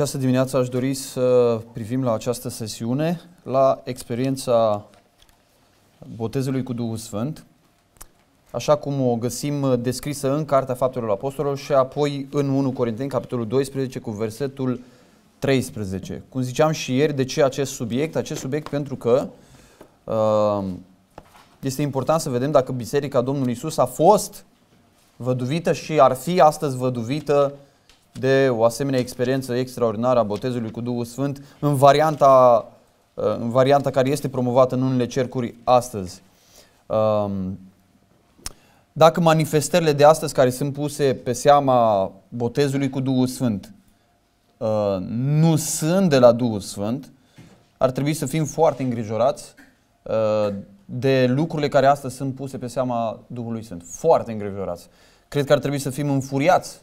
această dimineață aș dori să privim la această sesiune, la experiența botezului cu Duhul Sfânt, așa cum o găsim descrisă în Cartea Faptelor Apostolilor și apoi în 1 Corinteni, capitolul 12, cu versetul 13. Cum ziceam și ieri, de ce acest subiect? Acest subiect pentru că uh, este important să vedem dacă Biserica Domnului Isus a fost văduvită și ar fi astăzi văduvită de o asemenea experiență extraordinară a botezului cu Duhul Sfânt în varianta, uh, în varianta care este promovată în unele cercuri astăzi. Um, dacă manifestările de astăzi care sunt puse pe seama botezului cu Duhul Sfânt uh, nu sunt de la Duhul Sfânt, ar trebui să fim foarte îngrijorați uh, de lucrurile care astăzi sunt puse pe seama Duhului Sfânt. Foarte îngrijorați. Cred că ar trebui să fim înfuriați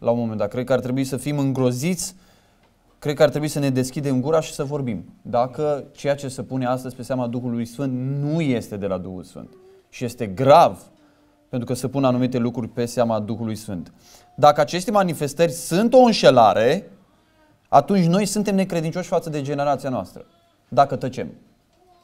la un moment dat. Cred că ar trebui să fim îngroziți, cred că ar trebui să ne deschidem gura și să vorbim. Dacă ceea ce se pune astăzi pe seama Duhului Sfânt nu este de la Duhul Sfânt și este grav pentru că se pun anumite lucruri pe seama Duhului Sfânt. Dacă aceste manifestări sunt o înșelare, atunci noi suntem necredincioși față de generația noastră, dacă tăcem.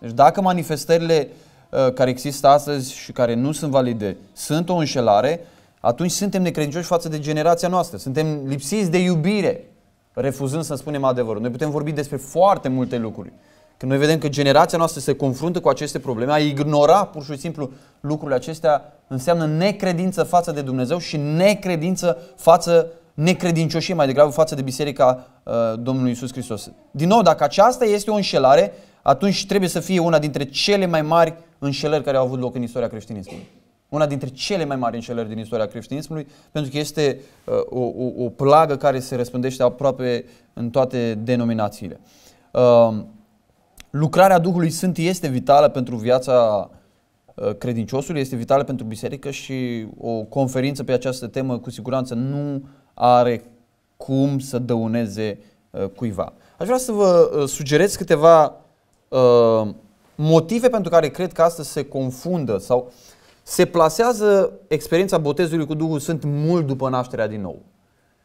Deci dacă manifestările uh, care există astăzi și care nu sunt valide sunt o înșelare, atunci suntem necredincioși față de generația noastră. Suntem lipsiți de iubire, refuzând să spunem adevărul. Noi putem vorbi despre foarte multe lucruri. Când noi vedem că generația noastră se confruntă cu aceste probleme, a ignora pur și simplu lucrurile acestea înseamnă necredință față de Dumnezeu și necredință față necredincioșie mai degrabă față de biserica uh, Domnului Isus Hristos. Din nou, dacă aceasta este o înșelare, atunci trebuie să fie una dintre cele mai mari înșelări care au avut loc în istoria creștinismului. Una dintre cele mai mari înșelări din istoria creștinismului, pentru că este uh, o, o, o plagă care se răspândește aproape în toate denominațiile. Uh, lucrarea Duhului Sfânt este vitală pentru viața uh, credinciosului, este vitală pentru biserică și o conferință pe această temă cu siguranță nu are cum să dăuneze uh, cuiva. Aș vrea să vă uh, sugerez câteva motive pentru care cred că astăzi se confundă sau uh, se plasează experiența botezului cu Duhul Sfânt mult după nașterea din nou.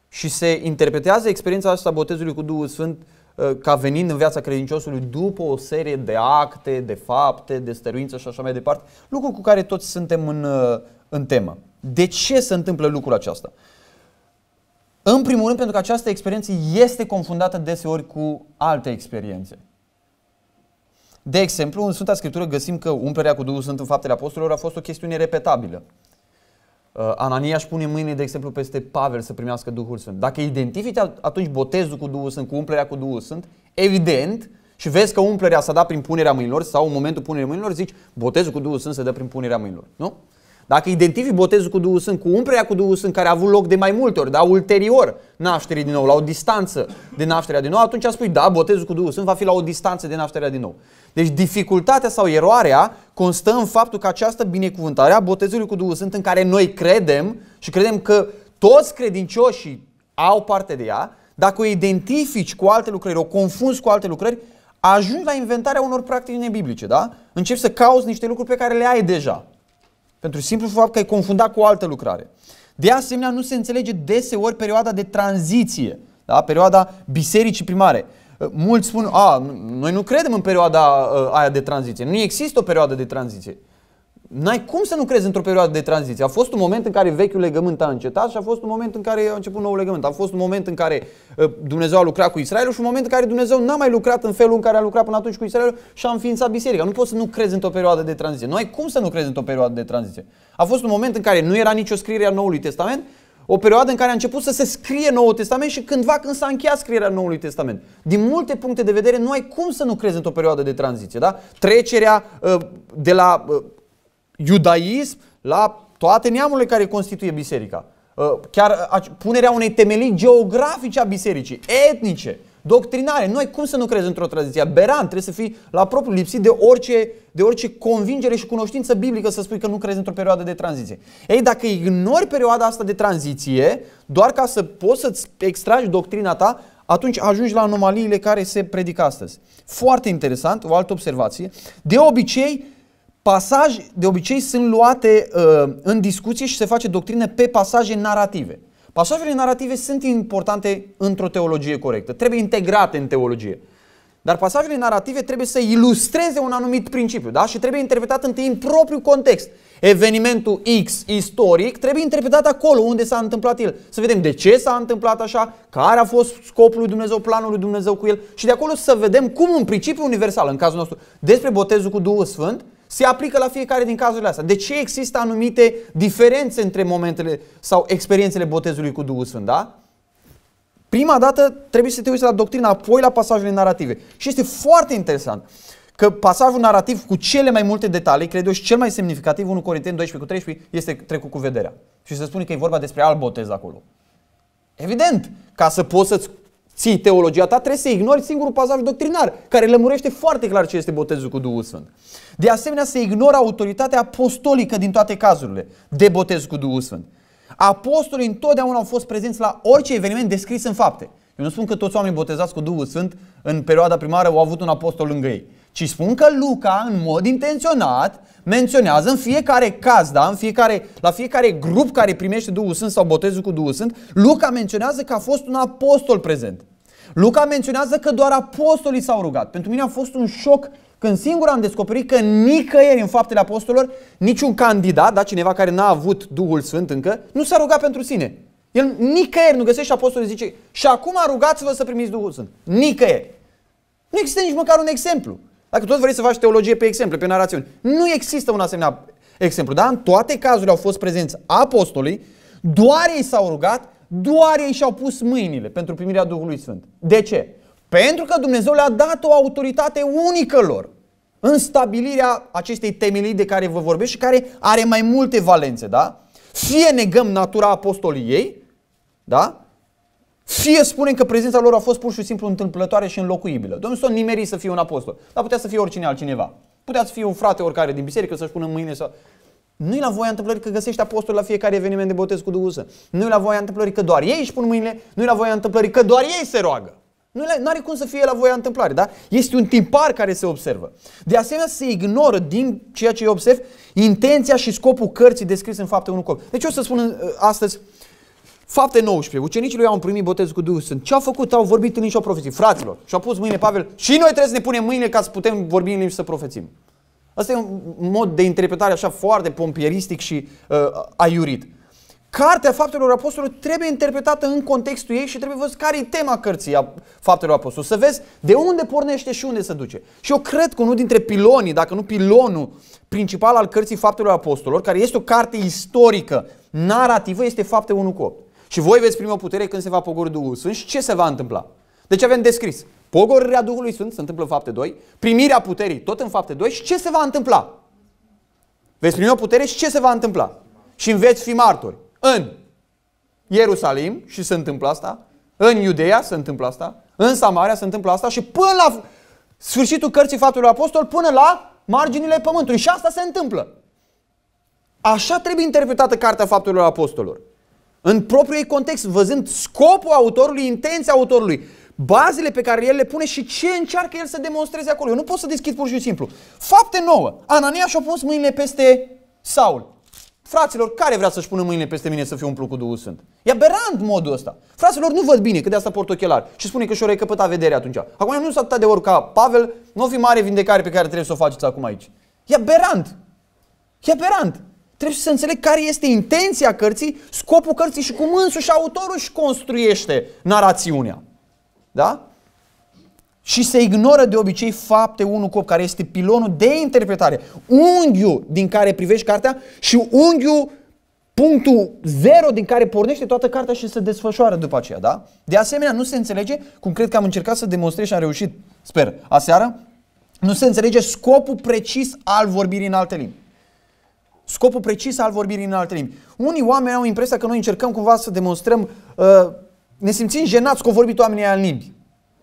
Și se interpretează experiența asta botezului cu Duhul Sfânt uh, ca venind în viața credinciosului după o serie de acte, de fapte, de stăruință și așa mai departe, lucru cu care toți suntem în, uh, în temă. De ce se întâmplă lucrul acesta? În primul rând pentru că această experiență este confundată deseori cu alte experiențe. De exemplu, în Sfânta Scriptură găsim că umplerea cu Duhul Sfânt în faptele apostolilor a fost o chestiune repetabilă. Uh, Anania își pune mâine, de exemplu, peste Pavel să primească Duhul Sfânt. Dacă identifici atunci botezul cu Duhul Sfânt, cu umplerea cu Duhul Sfânt, evident, și vezi că umplerea s-a dat prin punerea mâinilor sau în momentul punerii mâinilor, zici, botezul cu Duhul Sfânt se dă prin punerea mâinilor. Nu? Dacă identifici botezul cu Duhul Sfânt, cu umplerea cu Duhul Sfânt, care a avut loc de mai multe ori, dar ulterior nașterii din nou, la o distanță de nașterea din nou, atunci spui, da, botezul cu Duhul Sfânt va fi la o distanță de nașterea din nou. Deci dificultatea sau eroarea constă în faptul că această binecuvântare a botezului cu Duhul Sfânt, în care noi credem și credem că toți credincioșii au parte de ea, dacă o identifici cu alte lucrări, o confunzi cu alte lucrări, ajungi la inventarea unor practici nebiblice, da? Începi să cauți niște lucruri pe care le ai deja. Pentru simplu fapt că ai confundat cu o altă lucrare. De asemenea, nu se înțelege deseori perioada de tranziție, da? perioada bisericii primare. Uh, mulți spun, a, noi nu credem în perioada uh, aia de tranziție. Nu există o perioadă de tranziție. N-ai cum să nu crezi într-o perioadă de tranziție. A fost un moment în care vechiul legământ a încetat și a fost un moment în care a început nou legământ. A fost un moment în care uh, Dumnezeu a lucrat cu Israelul și un moment în care Dumnezeu n-a mai lucrat în felul în care a lucrat până atunci cu Israelul și a înființat biserica. Nu poți să nu crezi într-o perioadă de tranziție. Nu ai cum să nu crezi într-o perioadă de tranziție. A fost un moment în care nu era nicio scriere a Noului Testament, o perioadă în care a început să se scrie Noul Testament și cândva când s-a încheiat scrierea Noului Testament. Din multe puncte de vedere, nu ai cum să nu crezi într-o perioadă de tranziție. Da? Trecerea uh, de la uh, iudaism la toate neamurile care constituie biserica. Uh, chiar uh, punerea unei temelii geografice a bisericii, etnice, doctrinare. Noi cum să nu crezi într-o tradiție? Beran, trebuie să fii la propriu lipsit de orice, de orice convingere și cunoștință biblică să spui că nu crezi într-o perioadă de tranziție. Ei, dacă ignori perioada asta de tranziție, doar ca să poți să-ți extragi doctrina ta, atunci ajungi la anomaliile care se predică astăzi. Foarte interesant, o altă observație. De obicei, Pasaje de obicei sunt luate uh, în discuție și se face doctrină pe pasaje narrative. Pasajele narrative sunt importante într-o teologie corectă, trebuie integrate în teologie. Dar pasajele narrative trebuie să ilustreze un anumit principiu da? și trebuie interpretat întâi în propriul context. Evenimentul X istoric trebuie interpretat acolo unde s-a întâmplat el. Să vedem de ce s-a întâmplat așa, care a fost scopul lui Dumnezeu, planul lui Dumnezeu cu el și de acolo să vedem cum un principiu universal, în cazul nostru, despre botezul cu Duhul Sfânt, se aplică la fiecare din cazurile astea. De ce există anumite diferențe între momentele sau experiențele botezului cu Duhul Sfânt, da? Prima dată trebuie să te uiți la doctrina, apoi la pasajele narrative. Și este foarte interesant că pasajul narrativ cu cele mai multe detalii, cred eu, și cel mai semnificativ, 1 Corinteni 12 cu 13, este trecut cu vederea. Și se spune că e vorba despre alt botez acolo. Evident, ca să poți să-ți ții teologia ta, trebuie să ignori singurul pasaj doctrinar care lămurește foarte clar ce este botezul cu Duhul Sfânt. De asemenea, se ignoră autoritatea apostolică din toate cazurile de botez cu Duhul Sfânt. Apostolii întotdeauna au fost prezenți la orice eveniment descris în fapte. Eu nu spun că toți oamenii botezați cu Duhul Sfânt în perioada primară au avut un apostol lângă ei ci spun că Luca, în mod intenționat, menționează în fiecare caz, da? în fiecare, la fiecare grup care primește Duhul Sfânt sau botezul cu Duhul Sfânt, Luca menționează că a fost un apostol prezent. Luca menționează că doar apostolii s-au rugat. Pentru mine a fost un șoc când singur am descoperit că nicăieri în faptele apostolilor, niciun candidat, da, cineva care n-a avut Duhul Sfânt încă, nu s-a rugat pentru sine. El nicăieri nu găsește apostolul zice și acum rugați-vă să primiți Duhul Sfânt. Nicăieri. Nu există nici măcar un exemplu. Dacă tot vrei să faci teologie pe exemple, pe narațiuni, nu există un asemenea exemplu. Da? În toate cazurile au fost prezenți apostolii, doar ei s-au rugat, doar ei și-au pus mâinile pentru primirea Duhului Sfânt. De ce? Pentru că Dumnezeu le-a dat o autoritate unică lor în stabilirea acestei temelii de care vă vorbesc și care are mai multe valențe, da? Fie negăm natura apostoliei, da? Fie spunem că prezența lor a fost pur și simplu întâmplătoare și înlocuibilă. Domnul Ston nimeri să fie un apostol, dar putea să fie oricine altcineva. Putea să fie un frate oricare din biserică, să-și pună mâine sau... Nu-i la voia întâmplării că găsești apostoli la fiecare eveniment de botez cu Duhul Nu-i la voia întâmplării că doar ei își pun mâinile. Nu-i la voia întâmplării că doar ei se roagă. Nu are cum să fie la voia întâmplării, da? Este un timpar care se observă. De asemenea, se ignoră din ceea ce observ intenția și scopul cărții descris în fapte 1 cop. Deci eu o să spun uh, astăzi Fapte 19. Ucenicii lui au primit botezul cu Duhul Sfânt. Ce au făcut? Au vorbit în limbi și au profețit. Fraților, și-au pus mâine Pavel. Și noi trebuie să ne punem mâinile ca să putem vorbi în limbi și să profețim. Asta e un mod de interpretare așa foarte pompieristic și uh, aiurit. Cartea Faptelor Apostolului trebuie interpretată în contextul ei și trebuie văzut care e tema cărții a Faptelor Apostolului. Să vezi de unde pornește și unde se duce. Și eu cred că unul dintre pilonii, dacă nu pilonul principal al cărții Faptelor Apostolilor, care este o carte istorică, narrativă, este fapte 1 cu 8. Și voi veți primi o putere când se va pogori Duhul Sfânt și ce se va întâmpla? Deci avem descris. Pogorirea Duhului Sfânt se întâmplă în fapte 2, primirea puterii tot în fapte 2 și ce se va întâmpla? Veți primi o putere și ce se va întâmpla? Și veți fi martori. În Ierusalim și se întâmplă asta, în Iudeea se întâmplă asta, în Samaria se întâmplă asta și până la sfârșitul cărții Faptelor Apostol, până la marginile pământului. Și asta se întâmplă. Așa trebuie interpretată Cartea Faptelor Apostolilor. În propriul ei context, văzând scopul autorului, intenția autorului, bazele pe care el le pune și ce încearcă el să demonstreze acolo. Eu nu pot să deschid pur și simplu. Fapte nouă. Anania și-a pus mâinile peste Saul. Fraților, care vrea să-și pună mâinile peste mine să fiu umplut cu Duhul Sfânt? E aberant modul ăsta. Fraților, nu văd bine că de asta port ochelari și spune că și-o recăpăta vederea atunci. Acum nu s-a de ori ca Pavel, nu o fi mare vindecare pe care trebuie să o faceți acum aici. E aberant. E aberant trebuie să înțeleg care este intenția cărții, scopul cărții și cum însuși autorul își construiește narațiunea. Da? Și se ignoră de obicei fapte 1 cu care este pilonul de interpretare, unghiul din care privești cartea și unghiul punctul zero din care pornește toată cartea și se desfășoară după aceea, da? De asemenea, nu se înțelege, cum cred că am încercat să demonstrez și am reușit, sper, aseară, nu se înțelege scopul precis al vorbirii în alte limbi. Scopul precis al vorbirii în alte limbi. Unii oameni au impresia că noi încercăm cumva să demonstrăm, uh, ne simțim jenați cu au vorbit oamenii în limbi.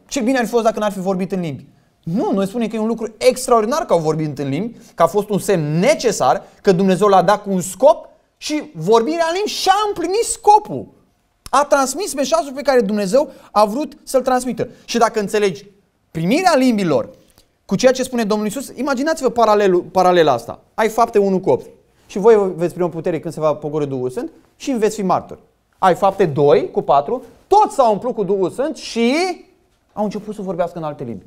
Ce bine ar fi fost dacă n-ar fi vorbit în limbi. Nu, noi spunem că e un lucru extraordinar că au vorbit în limbi, că a fost un semn necesar, că Dumnezeu l-a dat cu un scop și vorbirea în limbi și-a împlinit scopul. A transmis mesajul pe care Dumnezeu a vrut să-l transmită. Și dacă înțelegi primirea limbilor cu ceea ce spune Domnul Isus, imaginați-vă paralelul, paralela asta. Ai fapte 1 cu 8 și voi veți primi o putere când se va pogori Duhul Sfânt și veți fi martori. Ai fapte 2 cu 4, toți s-au umplut cu Duhul Sfânt și au început să vorbească în alte limbi.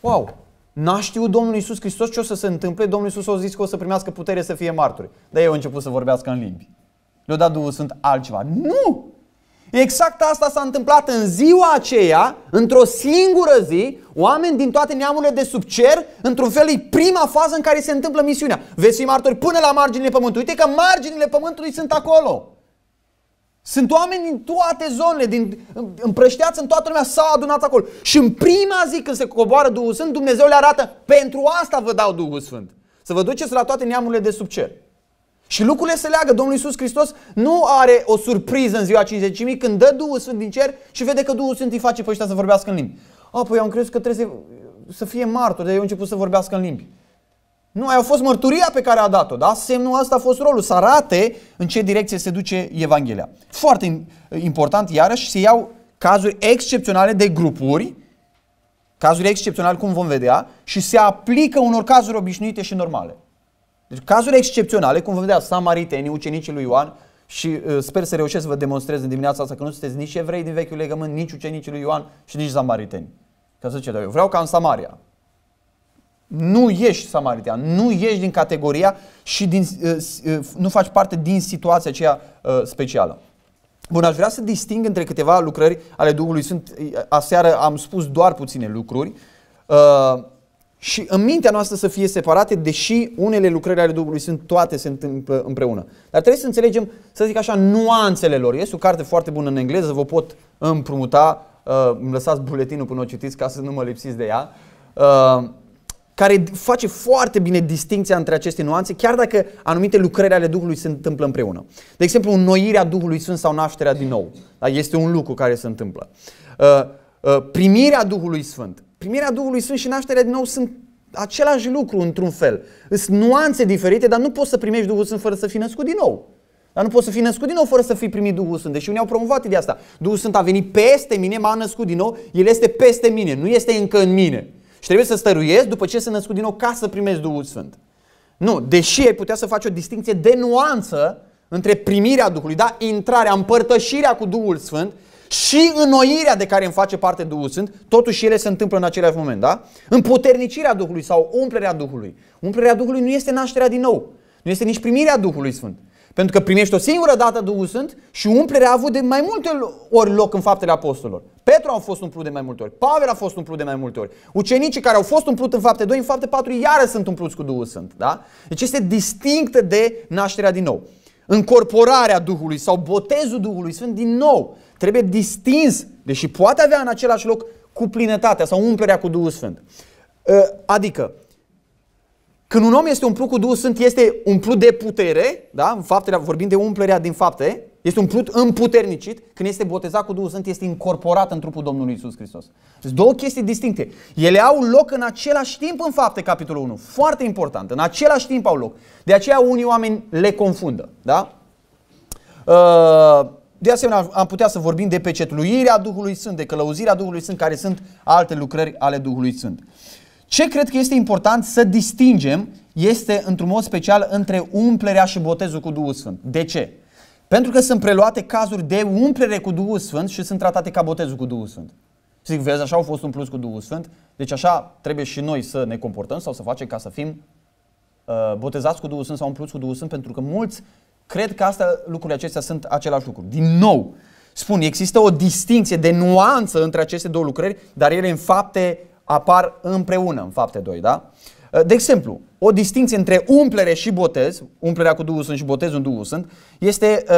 Wow! N-a știut Domnul Iisus Hristos ce o să se întâmple, Domnul Iisus o zis că o să primească putere să fie martori. Dar ei au început să vorbească în limbi. Le-a dat Duhul Sfânt altceva. Nu! Exact asta s-a întâmplat în ziua aceea, într-o singură zi, oameni din toate neamurile de sub cer, într-un fel e prima fază în care se întâmplă misiunea. Veți fi martori până la marginile pământului. Uite că marginile pământului sunt acolo. Sunt oameni din toate zonele, din, împrășteați în toată lumea, s-au adunat acolo. Și în prima zi când se coboară Duhul Sfânt, Dumnezeu le arată, pentru asta vă dau Duhul Sfânt. Să vă duceți la toate neamurile de sub cer. Și lucrurile se leagă. Domnul Iisus Hristos nu are o surpriză în ziua 50.000 când dă Duhul Sfânt din cer și vede că Duhul Sfânt îi face pe ăștia să vorbească în limbi. A, păi eu am crezut că trebuie să, să fie martor, de eu început să vorbească în limbi. Nu, aia a fost mărturia pe care a dat-o, da? Semnul ăsta a fost rolul, să arate în ce direcție se duce Evanghelia. Foarte important, iarăși, se iau cazuri excepționale de grupuri, cazuri excepționale, cum vom vedea, și se aplică unor cazuri obișnuite și normale. Deci cazuri excepționale, cum vă vedea samaritenii, ucenicii lui Ioan, și uh, sper să reușesc să vă demonstrez în dimineața asta că nu sunteți nici evrei din vechiul legământ, nici ucenicii lui Ioan și nici samariteni. Ca să zice, eu vreau ca în Samaria. Nu ești samaritean, nu ești din categoria și din, uh, uh, nu faci parte din situația aceea specială. Bun, aș vrea să disting între câteva lucrări ale Duhului Sfânt. Aseară am spus doar puține lucruri. Uh, și în mintea noastră să fie separate, deși unele lucrări ale Duhului sunt toate se întâmplă împreună. Dar trebuie să înțelegem, să zic așa, nuanțele lor. Este o carte foarte bună în engleză, vă pot împrumuta, uh, îmi lăsați buletinul până o citiți ca să nu mă lipsiți de ea, uh, care face foarte bine distinția între aceste nuanțe, chiar dacă anumite lucrări ale Duhului se întâmplă împreună. De exemplu, înnoirea Duhului Sfânt sau nașterea din nou. da, Este un lucru care se întâmplă. Uh, primirea Duhului Sfânt primirea Duhului Sfânt și nașterea din nou sunt același lucru într-un fel. Sunt nuanțe diferite, dar nu poți să primești Duhul Sfânt fără să fii născut din nou. Dar nu poți să fii născut din nou fără să fii primit Duhul Sfânt. Deși unii au promovat de asta. Duhul Sfânt a venit peste mine, m-a născut din nou, El este peste mine, nu este încă în mine. Și trebuie să stăruiesc după ce sunt născut din nou ca să primești Duhul Sfânt. Nu, deși ai putea să faci o distinție de nuanță între primirea Duhului, da, intrarea, împărtășirea cu Duhul Sfânt și înnoirea de care îmi face parte Duhul Sfânt, totuși ele se întâmplă în același moment, da? Împuternicirea Duhului sau umplerea Duhului. Umplerea Duhului nu este nașterea din nou, nu este nici primirea Duhului Sfânt. Pentru că primești o singură dată Duhul Sfânt și umplerea a avut de mai multe ori loc în faptele apostolilor. Petru a fost umplut de mai multe ori, Pavel a fost umplut de mai multe ori. Ucenicii care au fost umplut în fapte 2, în fapte 4, iară sunt umpluți cu Duhul Sfânt. Da? Deci este distinctă de nașterea din nou. Încorporarea Duhului sau botezul Duhului Sfânt din nou trebuie distins, deși poate avea în același loc cu plinătatea sau umplerea cu Duhul Sfânt. Ă, adică, când un om este umplut cu Duhul Sfânt, este umplut de putere, da? în faptele, da, vorbim de umplerea din fapte, este umplut împuternicit, când este botezat cu Duhul Sfânt, este incorporat în trupul Domnului Isus Hristos. Sunt două chestii distincte. Ele au loc în același timp în fapte, capitolul 1. Foarte important. În același timp au loc. De aceea unii oameni le confundă. Da? Uh, de asemenea, am putea să vorbim de pecetluirea Duhului Sfânt, de călăuzirea Duhului Sfânt, care sunt alte lucrări ale Duhului Sfânt. Ce cred că este important să distingem este, într-un mod special, între umplerea și botezul cu Duhul Sfânt. De ce? Pentru că sunt preluate cazuri de umplere cu Duhul Sfânt și sunt tratate ca botezul cu Duhul Sfânt. Zic, vezi, așa au fost un plus cu Duhul Sfânt, deci așa trebuie și noi să ne comportăm sau să facem ca să fim uh, botezați cu Duhul Sfânt sau umpluți cu Duhul Sfânt, pentru că mulți Cred că asta, lucrurile acestea sunt același lucru. Din nou, spun, există o distinție de nuanță între aceste două lucrări, dar ele în fapte apar împreună, în fapte 2, da? De exemplu, o distinție între umplere și botez, umplerea cu Duhul Sfânt și botezul în Duhul Sfânt, este uh,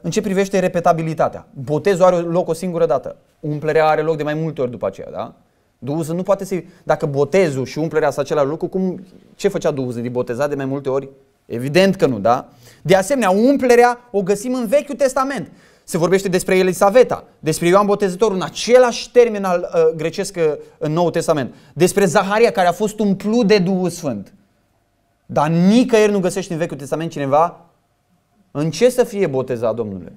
în ce privește repetabilitatea. Botezul are loc o singură dată, umplerea are loc de mai multe ori după aceea, da? Duhul Sfânt nu poate să... Dacă botezul și umplerea sunt același lucru, cum, ce făcea Duhul Sfânt? E botezat de mai multe ori? Evident că nu, da? De asemenea, umplerea o găsim în Vechiul Testament. Se vorbește despre Elisaveta, despre Ioan Botezătorul, în același termen al uh, grecesc uh, în Noul Testament, despre Zaharia care a fost umplut de Duhul Sfânt. Dar nicăieri nu găsești în Vechiul Testament cineva în ce să fie botezat, domnule?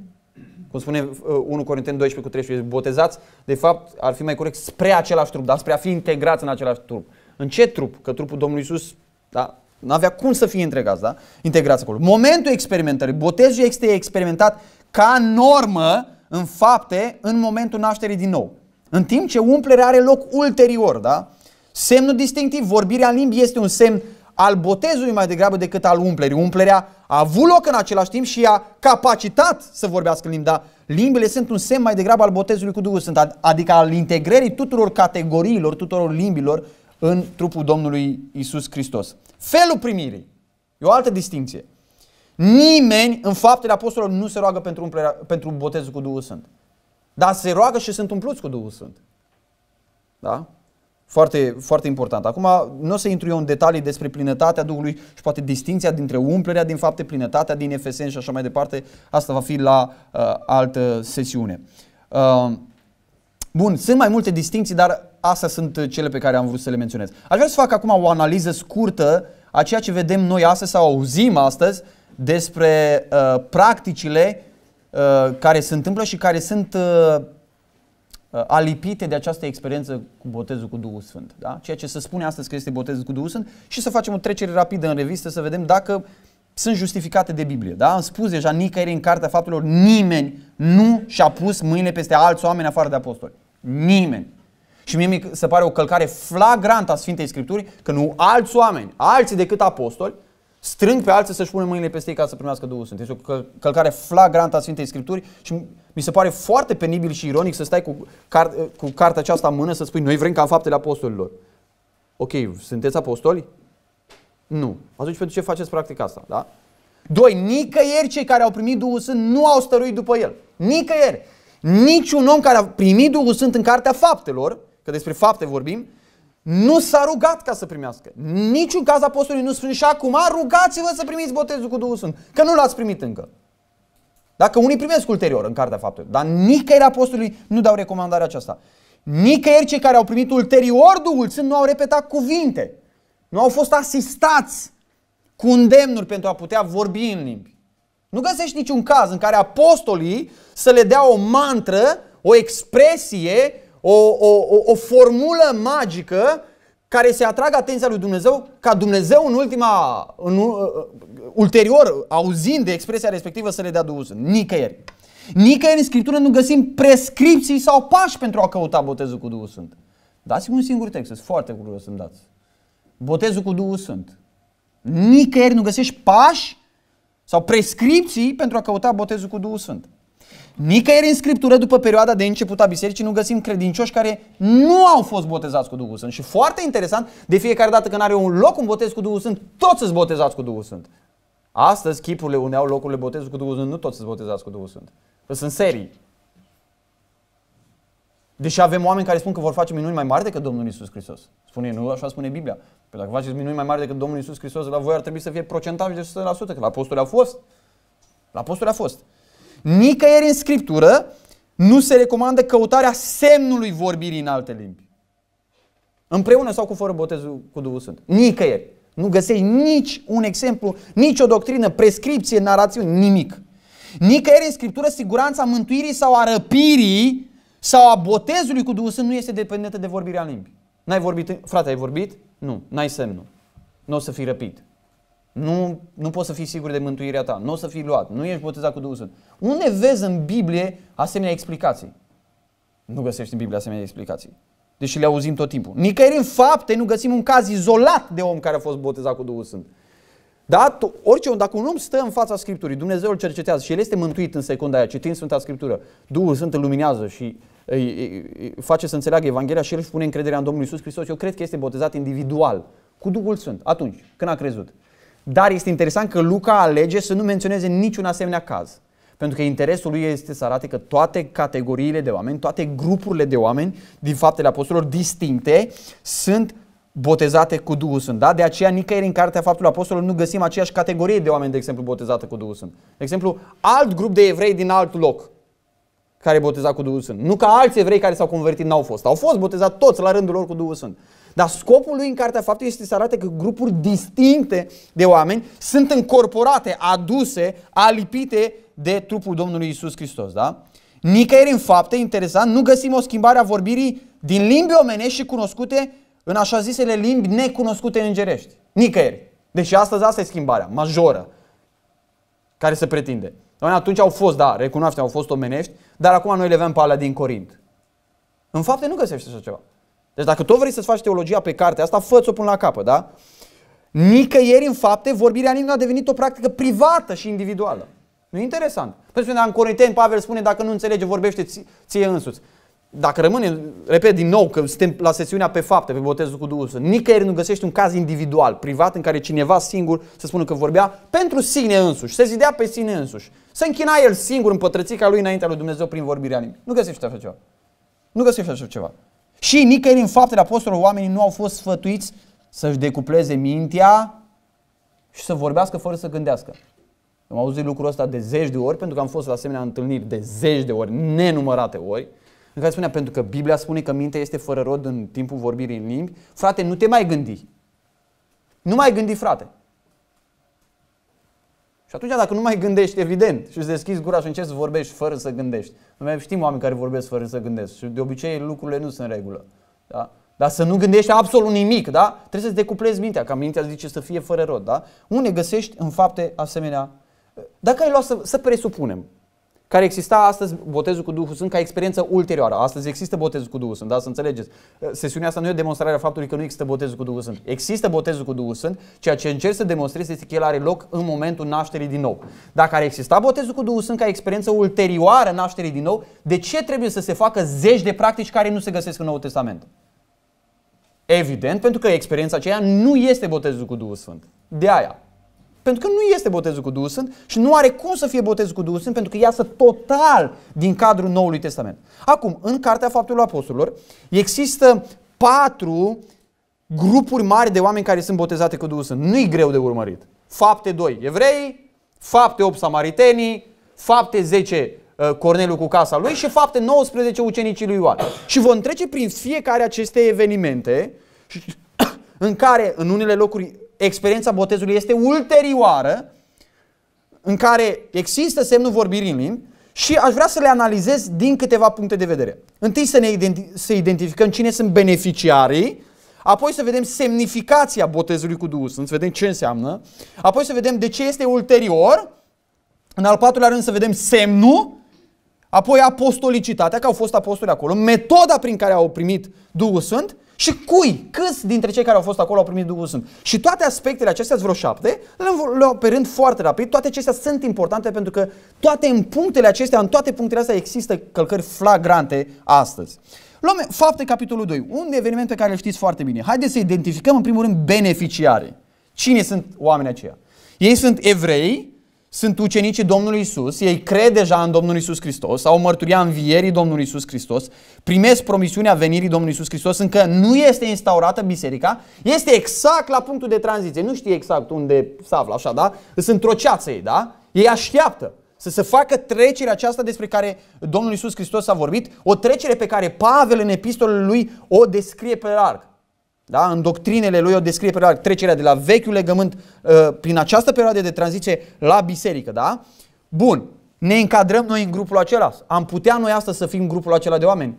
Cum spune uh, 1 Corinteni 12 cu 13, botezați, de fapt, ar fi mai corect spre același trup, dar spre a fi integrați în același trup. În ce trup? Că trupul Domnului Isus, da, nu avea cum să fie integrați, da? integrați acolo. Momentul experimentării, botezul este experimentat ca normă în fapte în momentul nașterii din nou. În timp ce umplerea are loc ulterior, da? Semnul distinctiv, vorbirea în limbi este un semn al botezului mai degrabă decât al umplerii. Umplerea a avut loc în același timp și a capacitat să vorbească în limbi, dar limbile sunt un semn mai degrabă al botezului cu Duhul Sfânt, adică al integrării tuturor categoriilor, tuturor limbilor în trupul Domnului Isus Hristos. Felul primirii e o altă distinție. Nimeni în faptele apostolilor nu se roagă pentru, umplerea, pentru botezul cu Duhul Sfânt. Dar se roagă și sunt umpluți cu Duhul Sfânt. Da? Foarte, foarte important. Acum nu o să intru eu în detalii despre plinătatea Duhului și poate distinția dintre umplerea din fapte, plinătatea din Efeseni și așa mai departe. Asta va fi la uh, altă sesiune. Uh, Bun, sunt mai multe distinții, dar astea sunt uh, cele pe care am vrut să le menționez. Aș vrea să fac acum o analiză scurtă a ceea ce vedem noi astăzi sau auzim astăzi despre uh, practicile uh, care se întâmplă și care sunt uh, uh, alipite de această experiență cu botezul cu Duhul Sfânt. Da? Ceea ce se spune astăzi că este botezul cu Duhul Sfânt și să facem o trecere rapidă în revistă să vedem dacă sunt justificate de Biblie. Da? Am spus deja nicăieri în Cartea Faptelor, nimeni nu și-a pus mâinile peste alți oameni afară de apostoli. Nimeni. Și mie mi se pare o călcare flagrantă a Sfintei Scripturii că nu alți oameni, alții decât apostoli, strâng pe alții să-și pună mâinile peste ei ca să primească Duhul Sfânt. Este o călcare flagrantă a Sfintei Scripturii și mi se pare foarte penibil și ironic să stai cu, car- cu cartea aceasta în mână să spui noi vrem ca în faptele apostolilor. Ok, sunteți apostoli? Nu. Atunci pentru ce faceți practica asta? Da? Doi, nicăieri cei care au primit Duhul Sfânt nu au stăruit după el. Nicăieri. Niciun om care a primit Duhul Sfânt în Cartea Faptelor, că despre fapte vorbim, nu s-a rugat ca să primească. Niciun caz apostolului nu spune și acum rugați-vă să primiți botezul cu Duhul Sfânt, că nu l-ați primit încă. Dacă unii primesc ulterior în Cartea Faptelor, dar nicăieri apostolului nu dau recomandarea aceasta. Nicăieri cei care au primit ulterior Duhul Sfânt nu au repetat cuvinte, nu au fost asistați cu îndemnuri pentru a putea vorbi în limbi. Nu găsești niciun caz în care apostolii să le dea o mantră, o expresie, o, o, o, o formulă magică care se atragă atenția lui Dumnezeu, ca Dumnezeu în ultima, în, uh, uh, ulterior, auzind de expresia respectivă, să le dea Duhul Sfânt. Nicăieri. Nicăieri în Scriptură nu găsim prescripții sau pași pentru a căuta botezul cu Duhul Sfânt. Dați-mi un singur text, sunt foarte curios să-mi dați. Botezul cu Duhul Sfânt. Nicăieri nu găsești pași sau prescripții pentru a căuta botezul cu Duhul Sfânt. Nicăieri în Scriptură, după perioada de început a bisericii, nu găsim credincioși care nu au fost botezați cu Duhul Sfânt. Și foarte interesant, de fiecare dată când are un loc un botez cu Duhul Sfânt, toți sunt botezați cu Duhul Sfânt. Astăzi, chipurile unde au locurile botezului cu Duhul Sfânt, nu toți sunt botezați cu Duhul Sfânt. Sunt serii. Deși avem oameni care spun că vor face minuni mai mari decât Domnul Isus Hristos. Spune, nu, așa spune Biblia. Păi dacă faceți minuni mai mari decât Domnul Isus Hristos, la voi ar trebui să fie procentaj de 100%, că la apostoli a fost. La apostoli a fost. Nicăieri în Scriptură nu se recomandă căutarea semnului vorbirii în alte limbi. Împreună sau cu fără botezul cu Duhul Sfânt. Nicăieri. Nu găsești nici un exemplu, nici o doctrină, prescripție, narațiune, nimic. Nicăieri în Scriptură siguranța mântuirii sau a răpirii sau a botezului cu Duhul Sfânt nu este dependentă de vorbirea în limbi. N-ai vorbit, frate, ai vorbit? Nu, n-ai semnul. Nu o să fii răpit. Nu, nu poți să fii sigur de mântuirea ta. Nu o să fii luat. Nu ești botezat cu Duhul Sfânt. Unde vezi în Biblie asemenea explicații? Nu găsești în Biblie asemenea explicații. Deși le auzim tot timpul. Nicăieri în fapte nu găsim un caz izolat de om care a fost botezat cu Duhul Sfânt. Da? Orice om, dacă un om stă în fața Scripturii, Dumnezeu îl cercetează și el este mântuit în secunda aia, citind Sfânta Scriptură, Duhul Sfânt îl luminează și îi face să înțeleagă Evanghelia și el își pune încrederea în Domnul Isus Hristos. Eu cred că este botezat individual, cu Duhul Sfânt, atunci, când a crezut. Dar este interesant că Luca alege să nu menționeze niciun asemenea caz. Pentru că interesul lui este să arate că toate categoriile de oameni, toate grupurile de oameni din faptele apostolilor distincte sunt botezate cu Duhul Sfânt. Da? De aceea nicăieri în Cartea Faptului Apostolilor nu găsim aceeași categorie de oameni, de exemplu, botezate cu Duhul Sfânt. De exemplu, alt grup de evrei din alt loc care boteza cu Duhul Sfânt. Nu ca alți evrei care s-au convertit n-au fost. Au fost botezat toți la rândul lor cu Duhul Sfânt. Dar scopul lui în Cartea Faptului este să arate că grupuri distincte de oameni sunt încorporate, aduse, alipite de trupul Domnului Isus Hristos. Da? Nicăieri în fapte, interesant, nu găsim o schimbare a vorbirii din limbi omenești și cunoscute în așa zisele limbi necunoscute în îngerești. Nicăieri. Deci astăzi asta e schimbarea majoră care se pretinde. Doamne, atunci au fost, da, recunoaște, au fost omenești, dar acum noi le avem pe alea din Corint. În fapte nu găsești așa ceva. Deci dacă tot vrei să-ți faci teologia pe carte, asta, fă-ți-o până la capăt, da? Nicăieri, în fapte, vorbirea în a devenit o practică privată și individuală. Nu e interesant. Pentru păi că în Corinteni, Pavel spune, dacă nu înțelege, vorbește ție însuți dacă rămâne, repet din nou, că suntem la sesiunea pe fapte, pe botezul cu Duhul Sfânt, nicăieri nu găsești un caz individual, privat, în care cineva singur să spună că vorbea pentru sine însuși, se zidea pe sine însuși, Să închina el singur în pătrățica lui înaintea lui Dumnezeu prin vorbirea nimic. Nu găsești așa ceva. Nu găsești așa ceva. Și nicăieri în faptele apostolilor oamenii nu au fost sfătuiți să-și decupleze mintea și să vorbească fără să gândească. Am auzit lucrul ăsta de zeci de ori, pentru că am fost la asemenea întâlniri de zeci de ori, nenumărate ori, în care spunea, pentru că Biblia spune că mintea este fără rod în timpul vorbirii în limbi, frate, nu te mai gândi. Nu mai gândi, frate. Și atunci dacă nu mai gândești, evident, și îți deschizi gura și încerci să vorbești fără să gândești. Noi știm oameni care vorbesc fără să gândesc și de obicei lucrurile nu sunt în regulă. Da? Dar să nu gândești absolut nimic, da? Trebuie să-ți decuplezi mintea, ca mintea zice să fie fără rod, da? Unde găsești în fapte asemenea? Dacă ai luat să, să presupunem, care exista astăzi botezul cu Duhul Sfânt ca experiență ulterioară. Astăzi există botezul cu Duhul Sfânt, da, să înțelegeți. Eh, sesiunea asta nu e o demonstrare a faptului că nu există botezul cu Duhul Sfânt. Există botezul cu Duhul Sfânt, ceea ce încerc să demonstrez este că el are loc în momentul nașterii din nou. Dacă ar exista botezul cu Duhul Sfânt ca experiență ulterioară nașterii din nou, de ce trebuie să se facă zeci de practici care nu se găsesc în Noul Testament? Evident, pentru că experiența aceea nu este botezul cu Duhul Sfânt. De aia, pentru că nu este botezul cu Duhul Sfânt și nu are cum să fie botezul cu Duhul Sfânt pentru că iasă total din cadrul Noului Testament. Acum, în Cartea Faptelor Apostolilor există patru grupuri mari de oameni care sunt botezate cu Duhul Sfânt. Nu-i greu de urmărit. Fapte 2, evrei, fapte 8, samaritenii, fapte 10, uh, Corneliu cu casa lui și fapte 19 ucenicii lui Ioan. Și vom trece prin fiecare aceste evenimente în care în unele locuri experiența botezului este ulterioară, în care există semnul vorbirii în limbi și aș vrea să le analizez din câteva puncte de vedere. Întâi să, ne identi- să identificăm cine sunt beneficiarii, apoi să vedem semnificația botezului cu Duhul Sfânt, să vedem ce înseamnă, apoi să vedem de ce este ulterior, în al patrulea rând să vedem semnul, apoi apostolicitatea, că au fost apostoli acolo, metoda prin care au primit Duhul Sfânt și cui, câți dintre cei care au fost acolo au primit Duhul Sfânt? Și toate aspectele acestea, vreo șapte, le-au pe rând foarte rapid, toate acestea sunt importante pentru că toate în punctele acestea, în toate punctele astea există călcări flagrante astăzi. Luăm fapte capitolul 2, un eveniment pe care îl știți foarte bine. Haideți să identificăm în primul rând beneficiare. Cine sunt oamenii aceia? Ei sunt evrei sunt ucenicii Domnului Isus, ei cred deja în Domnul Isus Hristos, au mărturia învierii Domnului Isus Hristos, primesc promisiunea venirii Domnului Isus Hristos, încă nu este instaurată biserica, este exact la punctul de tranziție, nu știe exact unde se află, așa, da? Sunt troceață ei, da? Ei așteaptă să se facă trecerea aceasta despre care Domnul Isus Hristos a vorbit, o trecere pe care Pavel în epistolele lui o descrie pe larg. Da? În doctrinele lui o descrie perioada, trecerea de la vechiul legământ uh, prin această perioadă de tranziție la biserică. Da? Bun, ne încadrăm noi în grupul acela. Am putea noi astăzi să fim grupul acela de oameni?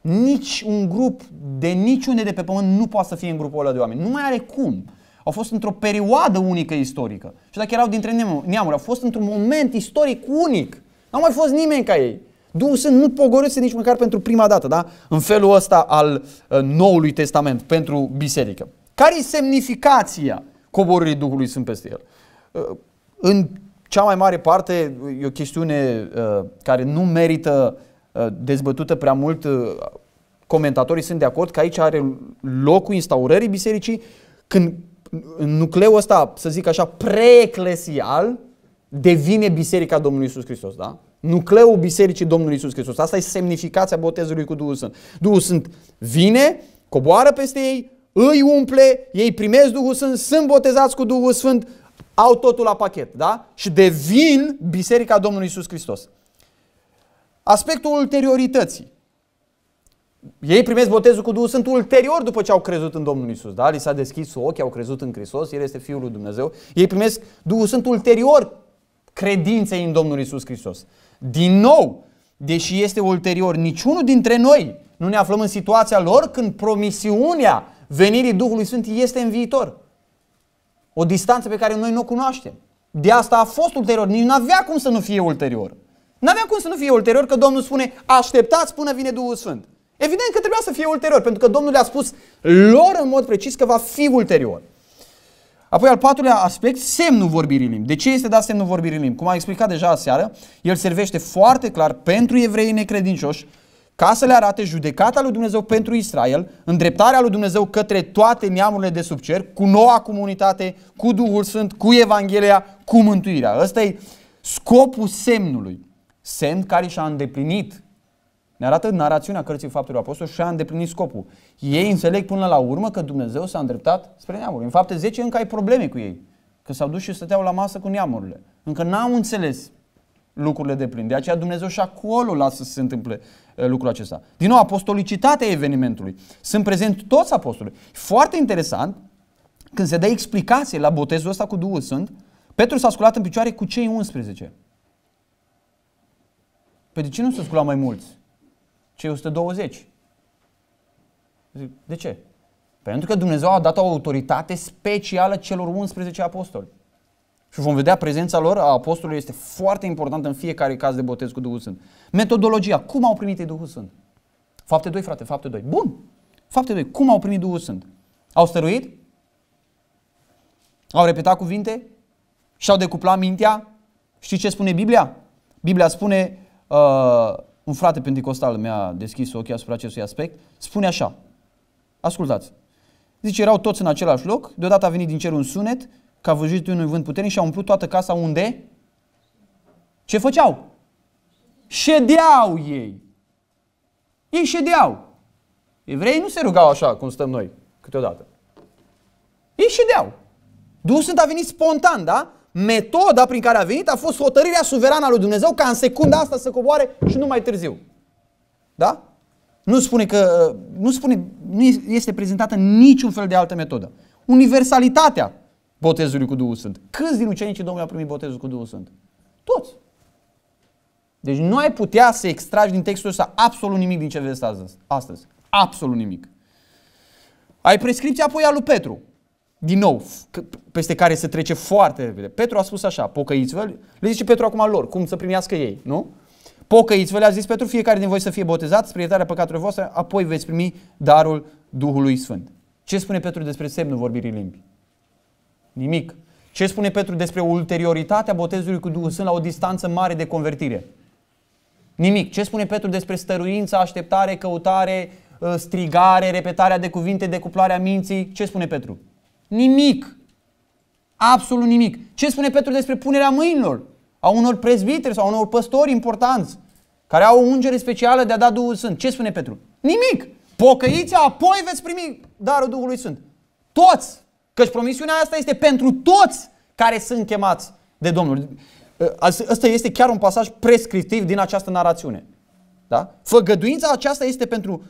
Nici un grup de niciunde de pe pământ nu poate să fie în grupul ăla de oameni. Nu mai are cum. Au fost într-o perioadă unică istorică. Și dacă erau dintre neamuri, au fost într-un moment istoric unic. N-a mai fost nimeni ca ei. Duhul Sfânt nu pogorese nici măcar pentru prima dată, da? În felul ăsta al uh, Noului Testament pentru biserică. Care e semnificația coborârii Duhului Sfânt peste el? Uh, în cea mai mare parte uh, e o chestiune care nu merită dezbătută prea mult. Comentatorii sunt de acord că aici are locul instaurării bisericii când în nucleul ăsta, să zic așa, preeclesial, devine Biserica Domnului Isus Hristos, da? nucleul Bisericii Domnului Isus Hristos. Asta e semnificația botezului cu Duhul Sfânt. Duhul Sfânt vine, coboară peste ei, îi umple, ei primesc Duhul Sfânt, sunt botezați cu Duhul Sfânt, au totul la pachet, da? Și devin Biserica Domnului Isus Hristos. Aspectul ulteriorității. Ei primesc botezul cu Duhul Sfânt ulterior după ce au crezut în Domnul Isus. Da? Li s-a deschis ochii, au crezut în Hristos, El este Fiul lui Dumnezeu. Ei primesc Duhul Sfânt ulterior credinței în Domnul Isus Hristos. Din nou, deși este ulterior, niciunul dintre noi nu ne aflăm în situația lor când promisiunea venirii Duhului Sfânt este în viitor. O distanță pe care noi nu o cunoaștem. De asta a fost ulterior, nici nu avea cum să nu fie ulterior. Nu avea cum să nu fie ulterior că Domnul spune așteptați până vine Duhul Sfânt. Evident că trebuia să fie ulterior, pentru că Domnul le-a spus lor în mod precis că va fi ulterior. Apoi al patrulea aspect, semnul vorbirii limbi. De ce este dat semnul vorbirii limbi? Cum am explicat deja aseară, el servește foarte clar pentru evreii necredincioși ca să le arate judecata lui Dumnezeu pentru Israel, îndreptarea lui Dumnezeu către toate neamurile de sub cer, cu noua comunitate, cu Duhul Sfânt, cu Evanghelia, cu mântuirea. Ăsta e scopul semnului. Semn care și-a îndeplinit ne arată narațiunea cărții Faptelor Apostol și a îndeplinit scopul. Ei înțeleg până la urmă că Dumnezeu s-a îndreptat spre neamuri. În fapte 10 încă ai probleme cu ei. Că s-au dus și stăteau la masă cu neamurile. Încă n-au înțeles lucrurile de plin. De aceea Dumnezeu și acolo lasă să se întâmple lucrul acesta. Din nou, apostolicitatea evenimentului. Sunt prezent toți apostolii. Foarte interesant, când se dă explicație la botezul ăsta cu Duhul Sfânt, Petru s-a sculat în picioare cu cei 11. Păi de ce nu se scula mai mulți? cei 120. Zic, de ce? Pentru că Dumnezeu a dat o autoritate specială celor 11 apostoli. Și vom vedea prezența lor a apostolului este foarte importantă în fiecare caz de botez cu Duhul Sfânt. Metodologia. Cum au primit ei Duhul Sfânt? Fapte 2, frate, fapte 2. Bun. Fapte 2. Cum au primit Duhul Sfânt? Au stăruit? Au repetat cuvinte? Și-au decuplat mintea? Știi ce spune Biblia? Biblia spune uh, un frate pentecostal mi-a deschis ochii asupra acestui aspect, spune așa, ascultați, zice, erau toți în același loc, deodată a venit din cer un sunet, ca a văzut un vânt puternic și a umplut toată casa unde? Ce făceau? Ședeau ei. Ei ședeau. Evreii nu se rugau așa cum stăm noi câteodată. Ei ședeau. Duhul Sfânt a venit spontan, da? metoda prin care a venit a fost hotărârea suverană a lui Dumnezeu ca în secunda asta să coboare și nu mai târziu. Da? Nu spune că nu, spune, nu este prezentată niciun fel de altă metodă. Universalitatea botezului cu Duhul Sfânt. Câți din ucenicii Domnului au primit botezul cu Duhul Sfânt? Toți. Deci nu ai putea să extragi din textul ăsta absolut nimic din ce vezi astăzi. Absolut nimic. Ai prescripția apoi a lui Petru din nou, peste care se trece foarte repede. Petru a spus așa, pocăiți-vă, le zice Petru acum lor, cum să primească ei, nu? Pocăiți-vă, le-a zis Petru, fiecare din voi să fie botezat spre iertarea păcatului vostru, apoi veți primi darul Duhului Sfânt. Ce spune Petru despre semnul vorbirii limbii? Nimic. Ce spune Petru despre ulterioritatea botezului cu Duhul Sfânt la o distanță mare de convertire? Nimic. Ce spune Petru despre stăruință, așteptare, căutare, ă, strigare, repetarea de cuvinte, decuplarea minții? Ce spune Petru? Nimic. Absolut nimic. Ce spune Petru despre punerea mâinilor? A unor prezbiteri sau a unor păstori importanți care au o ungere specială de a da Duhul Sfânt. Ce spune Petru? Nimic. Pocăiți, apoi veți primi darul Duhului Sfânt. Toți. Căci promisiunea asta este pentru toți care sunt chemați de Domnul. Asta ă, este chiar un pasaj prescriptiv din această narațiune. Da? Făgăduința aceasta este pentru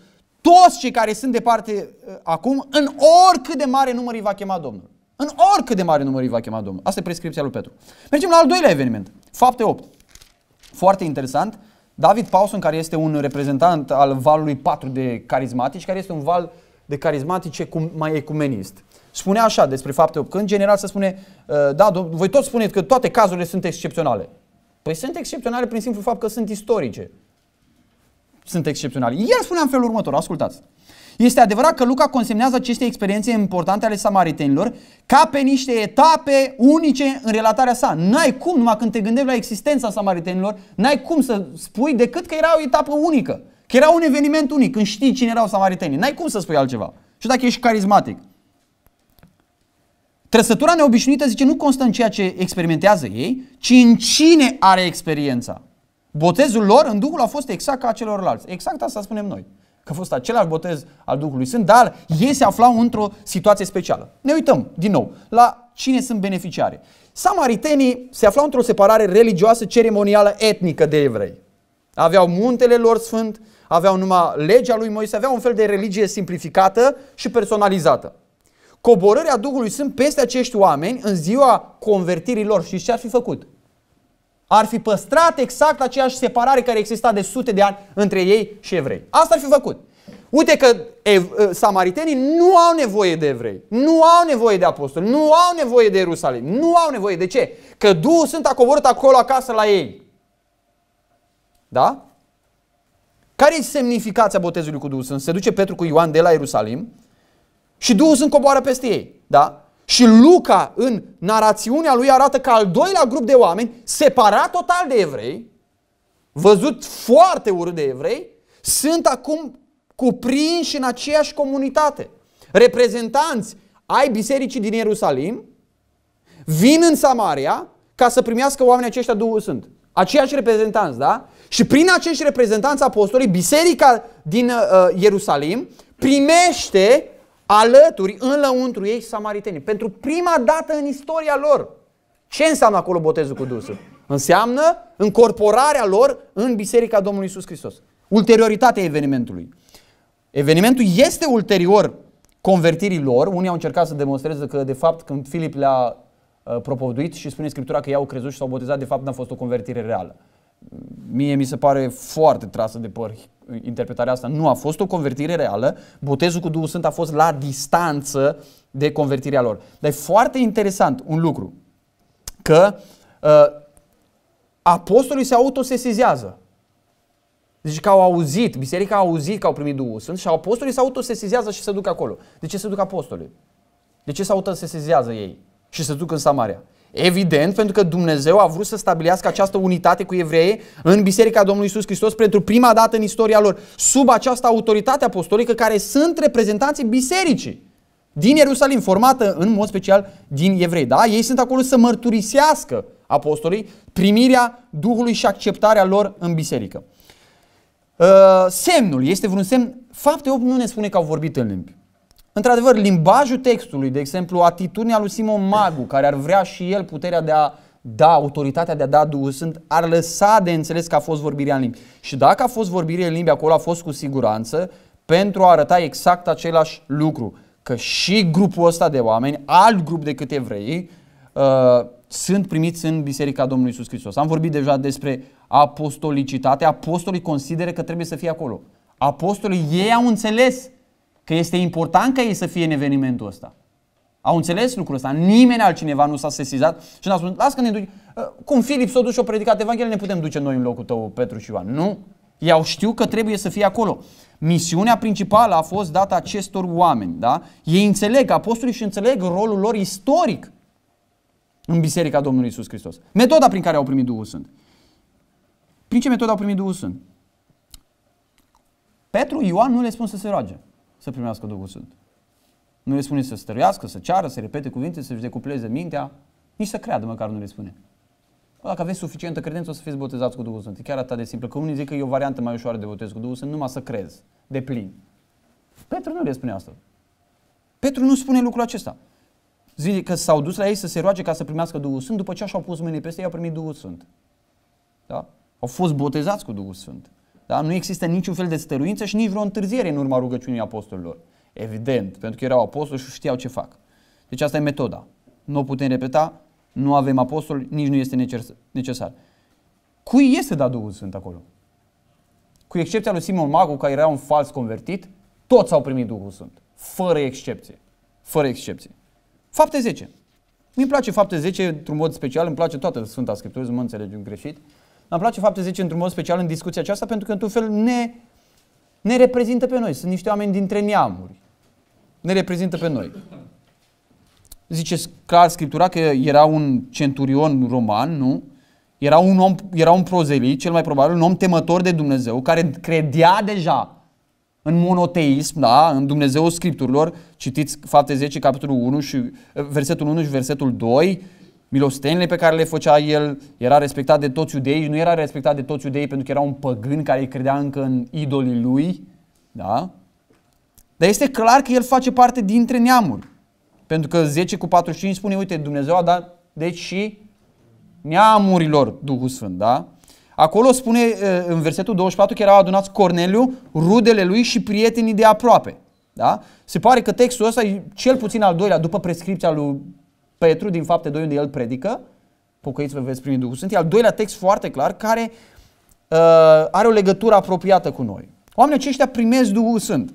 toți cei care sunt departe uh, acum, în oricât de mare număr îi va chema Domnul. În oricât de mare număr îi va chema Domnul. Asta e prescripția lui Petru. Mergem la al doilea eveniment. Fapte 8. Foarte interesant. David Paulson, care este un reprezentant al valului 4 de carismatici, care este un val de carismatice mai ecumenist. Spune așa despre fapte 8, că în general se spune, uh, da, voi toți spuneți că toate cazurile sunt excepționale. Păi sunt excepționale prin simplu fapt că sunt istorice sunt excepționali. El spunea în felul următor, ascultați. Este adevărat că Luca consemnează aceste experiențe importante ale samaritenilor ca pe niște etape unice în relatarea sa. N-ai cum, numai când te gândești la existența samaritenilor, n-ai cum să spui decât că era o etapă unică, că era un eveniment unic, când știi cine erau samaritenii. N-ai cum să spui altceva. Și dacă ești carismatic. Trăsătura neobișnuită, zice, nu constă în ceea ce experimentează ei, ci în cine are experiența. Botezul lor în Duhul a fost exact ca celorlalți. Exact asta spunem noi. Că a fost același botez al Duhului Sfânt, dar ei se aflau într-o situație specială. Ne uităm din nou la cine sunt beneficiare. Samaritenii se aflau într-o separare religioasă, ceremonială, etnică de evrei. Aveau muntele lor sfânt, aveau numai legea lui Moise, aveau un fel de religie simplificată și personalizată. Coborârea Duhului Sfânt peste acești oameni în ziua convertirii lor, și ce ar fi făcut? ar fi păstrat exact aceeași separare care exista de sute de ani între ei și evrei. Asta ar fi făcut. Uite că ev- ă, samaritenii nu au nevoie de evrei, nu au nevoie de apostoli, nu au nevoie de Ierusalim, nu au nevoie. De ce? Că Duhul sunt a coborât acolo acasă la ei. Da? Care e semnificația botezului cu Duhul Sfânt? Se duce Petru cu Ioan de la Ierusalim și Duhul Sfânt coboară peste ei. Da? Și Luca în narațiunea lui arată că al doilea grup de oameni, separat total de evrei, văzut foarte urât de evrei, sunt acum cuprinși în aceeași comunitate. Reprezentanți ai bisericii din Ierusalim vin în Samaria ca să primească oamenii aceștia Duhul Sfânt. Aceiași reprezentanți, da? Și prin acești reprezentanți apostolii, biserica din uh, Ierusalim primește alături, în lăuntru ei, samaritenii. Pentru prima dată în istoria lor. Ce înseamnă acolo botezul cu Duhul Înseamnă încorporarea lor în Biserica Domnului Isus Hristos. Ulterioritatea evenimentului. Evenimentul este ulterior convertirii lor. Unii au încercat să demonstreze că, de fapt, când Filip le-a uh, propovăduit și spune Scriptura că i au crezut și s-au botezat, de fapt n-a fost o convertire reală mie mi se pare foarte trasă de păr interpretarea asta. Nu a fost o convertire reală, botezul cu Duhul Sfânt a fost la distanță de convertirea lor. Dar e foarte interesant un lucru, că uh, apostolii se autosesizează. Deci că au auzit, biserica a auzit că au primit Duhul Sfânt și apostolii se autosesizează și se duc acolo. De ce se duc apostolii? De ce se autosesizează ei și se duc în Samaria? Evident, pentru că Dumnezeu a vrut să stabilească această unitate cu evreii în Biserica Domnului Isus Hristos pentru prima dată în istoria lor, sub această autoritate apostolică care sunt reprezentanții bisericii din Ierusalim, formată în mod special din evrei. Da? Ei sunt acolo să mărturisească apostolii primirea Duhului și acceptarea lor în biserică. Uh, semnul este vreun semn? Fapte 8 nu ne spune că au vorbit în limbi. Într-adevăr, limbajul textului, de exemplu, atitudinea lui Simon Magu, care ar vrea și el puterea de a da, autoritatea de a da Duhul Sfânt, ar lăsa de înțeles că a fost vorbirea în limbi. Și dacă a fost vorbirea în limbi, acolo a fost cu siguranță pentru a arăta exact același lucru. Că și grupul ăsta de oameni, alt grup decât evrei, uh, sunt primiți în Biserica Domnului Isus Hristos. Am vorbit deja despre apostolicitate. Apostolii consideră că trebuie să fie acolo. Apostolii ei au înțeles că este important ca ei să fie în evenimentul ăsta. Au înțeles lucrul ăsta. Nimeni altcineva nu s-a sesizat și n-a spus, las că ne duci. Uh, cum Filip s-a dus și a predicat Evanghelia, ne putem duce noi în locul tău, Petru și Ioan. Nu. Ei au știu că trebuie să fie acolo. Misiunea principală a fost dată acestor oameni. Da? Ei înțeleg, apostolii și înțeleg rolul lor istoric în Biserica Domnului Isus Hristos. Metoda prin care au primit Duhul Sfânt. Prin ce metodă au primit Duhul Sfânt? Petru, Ioan nu le spun să se roage să primească Duhul Sfânt. Nu le spune să stăruiască, să ceară, să repete cuvinte, să-și decupleze mintea, nici să creadă măcar nu le spune. Bă, dacă aveți suficientă credință, o să fiți botezați cu Duhul Sfânt. E chiar atât de simplu. Că unii zic că e o variantă mai ușoară de botez cu Duhul Sfânt, numai să crezi, de plin. Petru nu le spune asta. Petru nu spune lucrul acesta. Zice că s-au dus la ei să se roage ca să primească Duhul Sfânt, după ce și-au pus mâinile peste ei, au primit Duhul Sfânt. Da? Au fost botezați cu Duhul Sfânt. Da? Nu există niciun fel de stăruință și nici vreo întârziere în urma rugăciunii apostolilor. Evident, pentru că erau apostoli și știau ce fac. Deci asta e metoda. Nu o putem repeta, nu avem apostoli, nici nu este necesar. Cui este dat Duhul Sfânt acolo? Cu excepția lui Simon Magu, care era un fals convertit, toți au primit Duhul Sfânt. Fără excepție. Fără excepție. Fapte 10. Mi-mi place fapte 10 într-un mod special, îmi place toată Sfânta Scriptură, să mă înțelegem greșit. Îmi place faptul 10 într-un mod special în discuția aceasta pentru că într-un fel ne, ne reprezintă pe noi. Sunt niște oameni dintre neamuri. Ne reprezintă pe noi. Zice clar Scriptura că era un centurion roman, nu? Era un om, era un prozelit, cel mai probabil, un om temător de Dumnezeu, care credea deja în monoteism, da, în Dumnezeul Scripturilor, citiți fapte 10, capitolul 1 și versetul 1 și versetul 2, Milostenile pe care le făcea el era respectat de toți iudeii, nu era respectat de toți iudeii pentru că era un păgân care îi credea încă în idolii lui, da? Dar este clar că el face parte dintre neamuri. Pentru că 10 cu 45 spune, uite, Dumnezeu a dat, deci și neamurilor Duhul Sfânt, da? Acolo spune în versetul 24 că erau adunați Corneliu, rudele lui și prietenii de aproape. Da? Se pare că textul ăsta e cel puțin al doilea, după prescripția lui Petru din fapte 2 unde el predică, pocăiți-vă veți primi Duhul Sfânt, e al doilea text foarte clar care uh, are o legătură apropiată cu noi. Oamenii aceștia primesc Duhul Sfânt.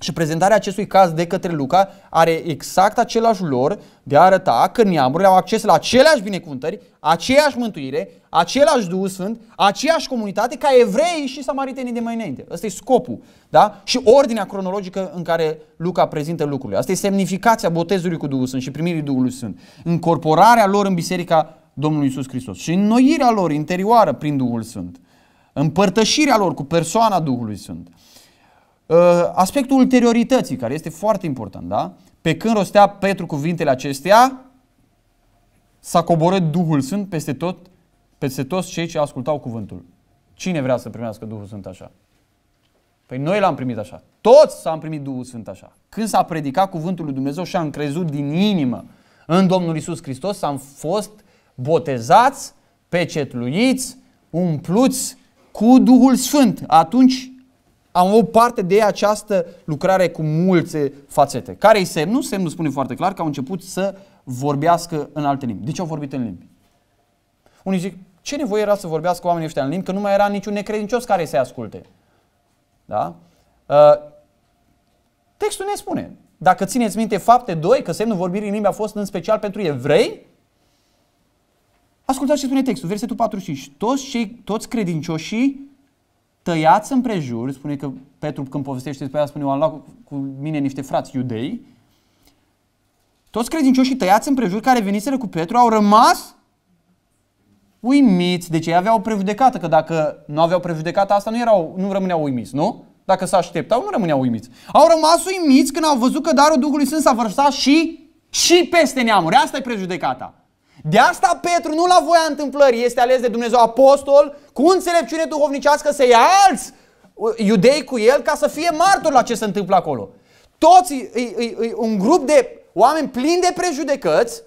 Și prezentarea acestui caz de către Luca are exact același lor de a arăta că neamurile au acces la aceleași binecuvântări, aceeași mântuire, același Duh Sfânt, aceeași comunitate ca evreii și samaritenii de mai înainte. Ăsta e scopul, da? Și ordinea cronologică în care Luca prezintă lucrurile. Asta e semnificația botezului cu Duhul Sfânt și primirii Duhului Sfânt. Încorporarea lor în biserica Domnului Isus Hristos și înnoirea lor interioară prin Duhul Sfânt. Împărtășirea lor cu persoana Duhului Sfânt Uh, aspectul ulteriorității, care este foarte important, da? Pe când rostea Petru cuvintele acestea, s-a coborât Duhul Sfânt peste tot, peste toți cei ce ascultau cuvântul. Cine vrea să primească Duhul Sfânt așa? Păi noi l-am primit așa. Toți s-am primit Duhul Sfânt așa. Când s-a predicat cuvântul lui Dumnezeu și am crezut din inimă în Domnul Isus Hristos, am fost botezați, pecetluiți, umpluți cu Duhul Sfânt. Atunci am avut parte de această lucrare cu multe fațete. Care-i semnul? Semnul spune foarte clar că au început să vorbească în alte limbi. De ce au vorbit în limbi? Unii zic, ce nevoie era să vorbească oamenii ăștia în limbi? Că nu mai era niciun necredincios care să-i asculte. Da? Uh, textul ne spune, dacă țineți minte fapte 2, că semnul vorbirii în limbi a fost în special pentru evrei, ascultați ce spune textul, versetul 45. Toți, cei, toți credincioșii tăiați împrejur, spune că Petru când povestește despre asta, spune, eu am luat cu mine niște frați iudei, toți credincioșii tăiați împrejur care veniseră cu Petru au rămas uimiți. Deci ei aveau prejudecată, că dacă nu aveau prejudecată asta nu, erau, nu rămâneau uimiți, nu? Dacă s-a așteptau, nu rămâneau uimiți. Au rămas uimiți când au văzut că darul Duhului Sfânt s-a vărsat și, și peste neamuri. Asta e prejudecata. De asta Petru nu la voia întâmplării este ales de Dumnezeu apostol cu înțelepciune duhovnicească să ia alți uh, iudei cu el ca să fie martor la ce se întâmplă acolo. Toți, e, e, e, un grup de oameni plini de prejudecăți,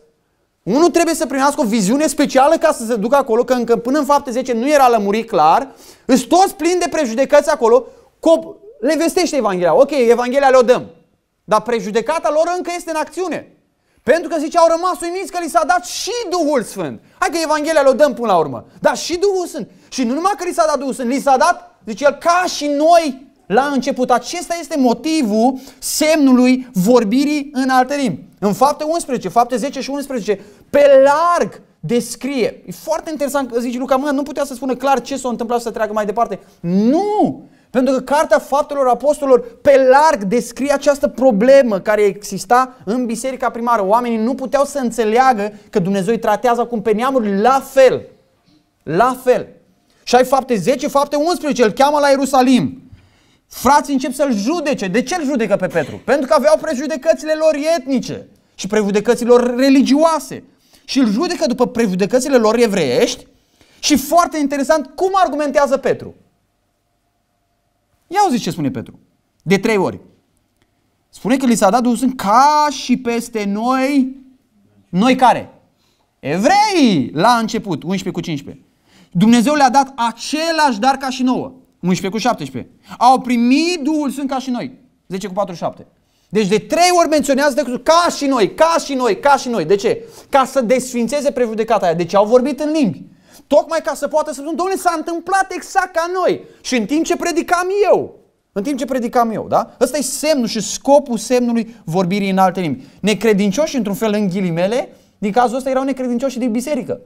unul trebuie să primească o viziune specială ca să se ducă acolo, că încă până în fapte 10 nu era lămurit clar, sunt toți plini de prejudecăți acolo, cop, le vestește Evanghelia. Ok, Evanghelia le-o dăm, dar prejudecata lor încă este în acțiune. Pentru că zice, au rămas uimiți că li s-a dat și Duhul Sfânt. Hai că Evanghelia le-o dăm până la urmă. Dar și Duhul Sfânt. Și nu numai că li s-a dat Duhul Sfânt, li s-a dat, zice el, ca și noi la început. Acesta este motivul semnului vorbirii în alte limbi. În fapte 11, fapte 10 și 11, pe larg descrie. E foarte interesant că zice Luca, mă, nu putea să spună clar ce s-a întâmplat să treacă mai departe. Nu! Pentru că Cartea Faptelor Apostolilor pe larg descrie această problemă care exista în biserica primară. Oamenii nu puteau să înțeleagă că Dumnezeu îi tratează acum pe neamuri la fel. La fel. Și ai fapte 10, fapte 11, îl cheamă la Ierusalim. Frații încep să-l judece. De ce îl judecă pe Petru? Pentru că aveau prejudecățile lor etnice și prejudecățile lor religioase. Și îl judecă după prejudecățile lor evreiești și foarte interesant cum argumentează Petru. Ia auzi ce spune Petru. De trei ori. Spune că li s-a dat Duhul ca și peste noi. Noi care? Evrei la început, 11 cu 15. Dumnezeu le-a dat același dar ca și nouă, 11 cu 17. Au primit Duhul Sfânt ca și noi, 10 cu 47. Deci de trei ori menționează de ca și noi, ca și noi, ca și noi. De ce? Ca să desfințeze prejudecata aia. Deci au vorbit în limbi tocmai ca să poată să spun, domnule, s-a întâmplat exact ca noi și în timp ce predicam eu. În timp ce predicam eu, da? Ăsta e semnul și scopul semnului vorbirii în alte limbi. Necredincioși, într-un fel, în ghilimele, din cazul ăsta erau necredincioși din biserică.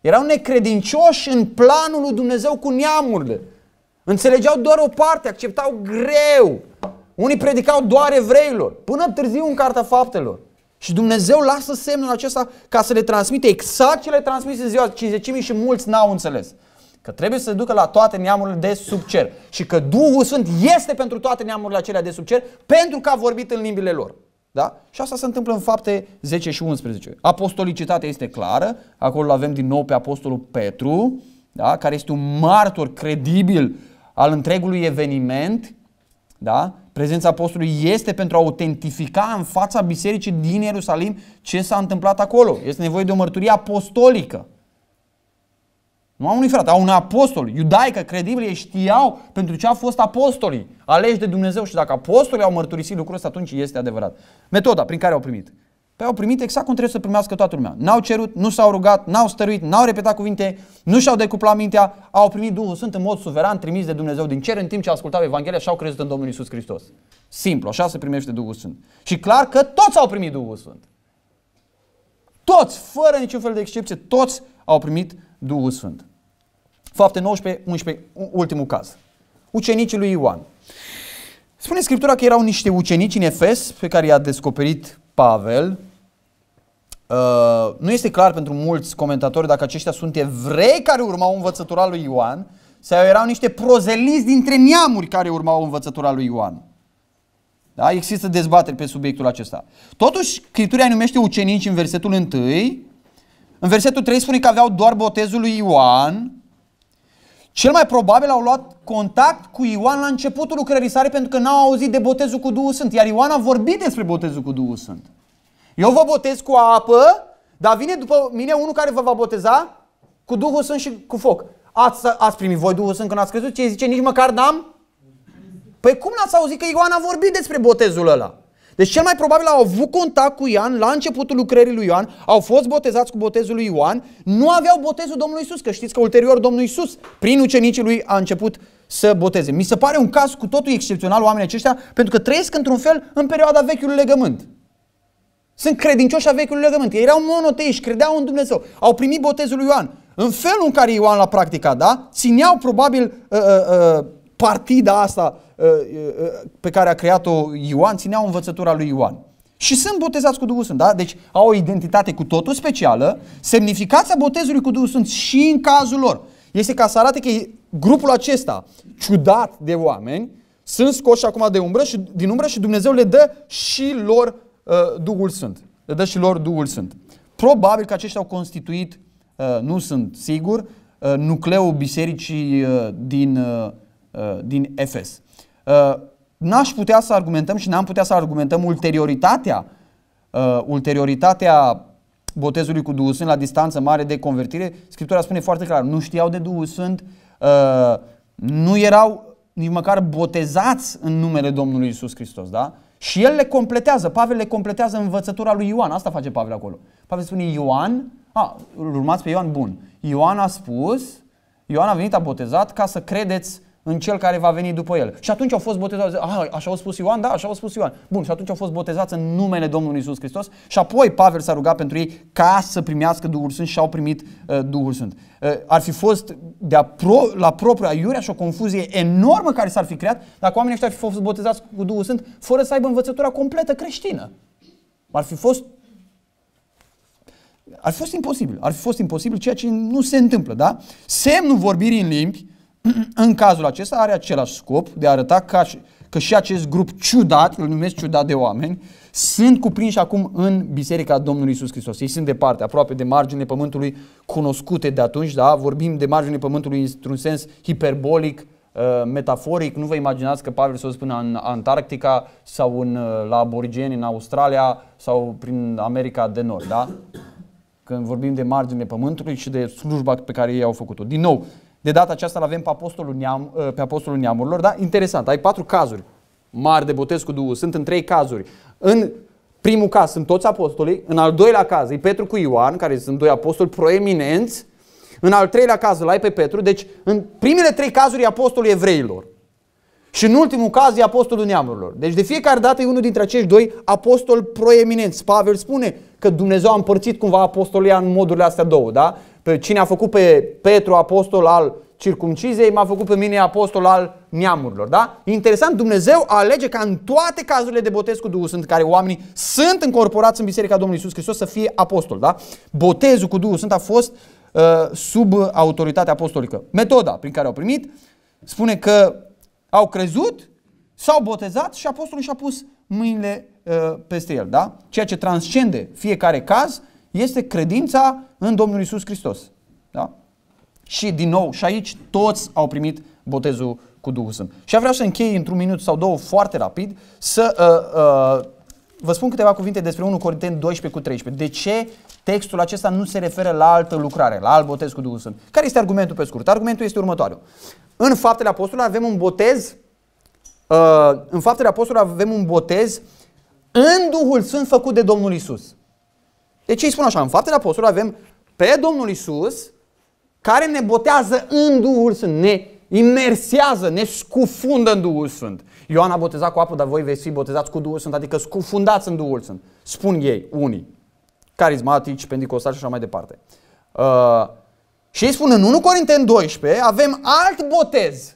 Erau necredincioși în planul lui Dumnezeu cu neamurile. Înțelegeau doar o parte, acceptau greu. Unii predicau doar evreilor, până târziu în Carta Faptelor. Și Dumnezeu lasă semnul acesta ca să le transmite exact ce le transmise ziua 50.000 și mulți n-au înțeles. Că trebuie să se ducă la toate neamurile de sub cer și că Duhul Sfânt este pentru toate neamurile acelea de sub cer pentru că a vorbit în limbile lor. Da? Și asta se întâmplă în fapte 10 și 11. Apostolicitatea este clară, acolo avem din nou pe Apostolul Petru, da? care este un martor credibil al întregului eveniment, da? Prezența apostolului este pentru a autentifica în fața bisericii din Ierusalim ce s-a întâmplat acolo. Este nevoie de o mărturie apostolică. Nu a unui frate, a un apostol. Iudaică, ei știau pentru ce au fost apostolii, aleși de Dumnezeu și dacă apostolii au mărturisit lucrul ăsta, atunci este adevărat. Metoda prin care au primit. Păi au primit exact cum trebuie să primească toată lumea. N-au cerut, nu s-au rugat, n-au stăruit, n-au repetat cuvinte, nu și-au decuplat mintea, au primit Duhul Sfânt în mod suveran, trimis de Dumnezeu din cer în timp ce ascultau Evanghelia și au crezut în Domnul Isus Hristos. Simplu, așa se primește Duhul Sfânt. Și clar că toți au primit Duhul Sfânt. Toți, fără niciun fel de excepție, toți au primit Duhul Sfânt. Fapte 19, 11, ultimul caz. Ucenicii lui Ioan. Spune Scriptura că erau niște ucenici în Efes pe care i-a descoperit Pavel, Uh, nu este clar pentru mulți comentatori dacă aceștia sunt evrei care urmau învățătura lui Ioan sau erau niște prozeliți dintre neamuri care urmau învățătura lui Ioan. Da? Există dezbateri pe subiectul acesta. Totuși, Scriptura numește ucenici în versetul 1. În versetul 3 spune că aveau doar botezul lui Ioan. Cel mai probabil au luat contact cu Ioan la începutul lucrării sale pentru că n-au auzit de botezul cu Duhul Sfânt. Iar Ioan a vorbit despre botezul cu Duhul Sfânt. Eu vă botez cu apă, dar vine după mine unul care vă va boteza cu Duhul Sfânt și cu foc. Ați, ați primit voi Duhul Sfânt când ați crezut? Ce zice? Nici măcar n-am? Păi cum n-ați auzit că Ioan a vorbit despre botezul ăla? Deci cel mai probabil au avut contact cu Ioan la începutul lucrării lui Ioan, au fost botezați cu botezul lui Ioan, nu aveau botezul Domnului Isus, că știți că ulterior Domnul Isus, prin ucenicii lui, a început să boteze. Mi se pare un caz cu totul excepțional oamenii aceștia, pentru că trăiesc într-un fel în perioada vechiului legământ. Sunt credincioși a vechiului legământ. Ei erau monoteiști, credeau în Dumnezeu. Au primit botezul lui Ioan. În felul în care Ioan l-a practicat, da? Țineau probabil uh, uh, uh partida asta uh, uh, uh, pe care a creat-o Ioan, țineau învățătura lui Ioan. Și sunt botezați cu Duhul Sfânt, da? Deci au o identitate cu totul specială. Semnificația botezului cu Duhul Sfânt și în cazul lor este ca să arate că grupul acesta, ciudat de oameni, sunt scoși acum de umbră și, din umbră și Dumnezeu le dă și lor Uh, Duhul Sfânt. Le dă și lor Duhul Sfânt. Probabil că aceștia au constituit, uh, nu sunt sigur, uh, nucleul bisericii din, din Efes. N-aș putea să argumentăm și n-am putea să argumentăm ulterioritatea, ulterioritatea botezului cu Duhul Sfânt la distanță mare de convertire. Scriptura spune foarte clar, nu știau de Duhul Sfânt, nu erau nici măcar botezați în numele Domnului Isus Hristos, da? Și el le completează, Pavel le completează învățătura lui Ioan, asta face Pavel acolo. Pavel spune Ioan, a, îl urmați pe Ioan, bun. Ioan a spus, Ioan a venit, a botezat ca să credeți în cel care va veni după el. Și atunci au fost botezați, a, ah, așa au spus Ioan, da, așa au spus Ioan. Bun, și atunci au fost botezați în numele Domnului Isus Hristos și apoi Pavel s-a rugat pentru ei ca să primească Duhul Sfânt și au primit uh, Duhul Sfânt. Uh, ar fi fost de a pro, la propria iurea și o confuzie enormă care s-ar fi creat dacă oamenii ăștia ar fi fost botezați cu Duhul Sfânt fără să aibă învățătura completă creștină. Ar fi fost ar fi fost imposibil, ar fi fost imposibil ceea ce nu se întâmplă, da? Semnul vorbirii în limbi în cazul acesta are același scop de a arăta ca, că și acest grup ciudat, îl numesc ciudat de oameni, sunt cuprinși acum în Biserica Domnului Isus Hristos. Ei sunt departe, aproape de marginile pământului cunoscute de atunci, da? vorbim de marginile pământului într-un sens hiperbolic, uh, metaforic, nu vă imaginați că Pavel să spună în Antarctica sau în, uh, la aborigeni în Australia sau prin America de Nord, da? Când vorbim de marginile pământului și de slujba pe care ei au făcut-o. Din nou, de data aceasta îl avem pe apostolul, neam, uh, pe apostolul neamurilor. Da? Interesant, ai patru cazuri mari de botez cu Duhul. Sunt în trei cazuri. În primul caz sunt toți apostolii, în al doilea caz e Petru cu Ioan, care sunt doi apostoli proeminenți, în al treilea caz îl ai pe Petru, deci în primele trei cazuri e apostolul evreilor. Și în ultimul caz e apostolul neamurilor. Deci de fiecare dată e unul dintre acești doi apostoli proeminenți. Pavel spune că Dumnezeu a împărțit cumva apostolia în modurile astea două, da? Pe cine a făcut pe Petru apostol al circumcizei, m-a făcut pe mine apostol al neamurilor, da? Interesant, Dumnezeu alege ca în toate cazurile de botez cu Duhul Sfânt, care oamenii sunt încorporați în Biserica Domnului Isus Hristos, să fie apostol, da? Botezul cu Duhul Sfânt a fost uh, sub autoritatea apostolică. Metoda prin care au primit spune că au crezut, s-au botezat și apostolul și-a pus mâinile uh, peste el. Da? Ceea ce transcende fiecare caz este credința în Domnul Isus Hristos. Da? Și din nou, și aici toți au primit botezul cu Duhul Sfânt. Și vreau să închei într-un minut sau două foarte rapid, să uh, uh, Vă spun câteva cuvinte despre 1 Corinteni 12 cu 13. De ce textul acesta nu se referă la altă lucrare, la alt botez cu Duhul Sfânt? Care este argumentul pe scurt? Argumentul este următorul. În faptele apostolilor avem un botez uh, în faptele apostolilor avem un botez în Duhul Sfânt făcut de Domnul Isus. Deci ei spun așa, în faptele apostolilor avem pe Domnul Isus care ne botează în Duhul Sfânt, ne imersează, ne scufundă în Duhul Sfânt. Ioan a botezat cu apă, dar voi veți fi botezați cu Duhul Sfânt, adică scufundați în Duhul Sfânt. Spun ei, unii, carismatici, pendicostali și așa mai departe. Uh, și ei spun în 1 Corinteni 12 avem alt botez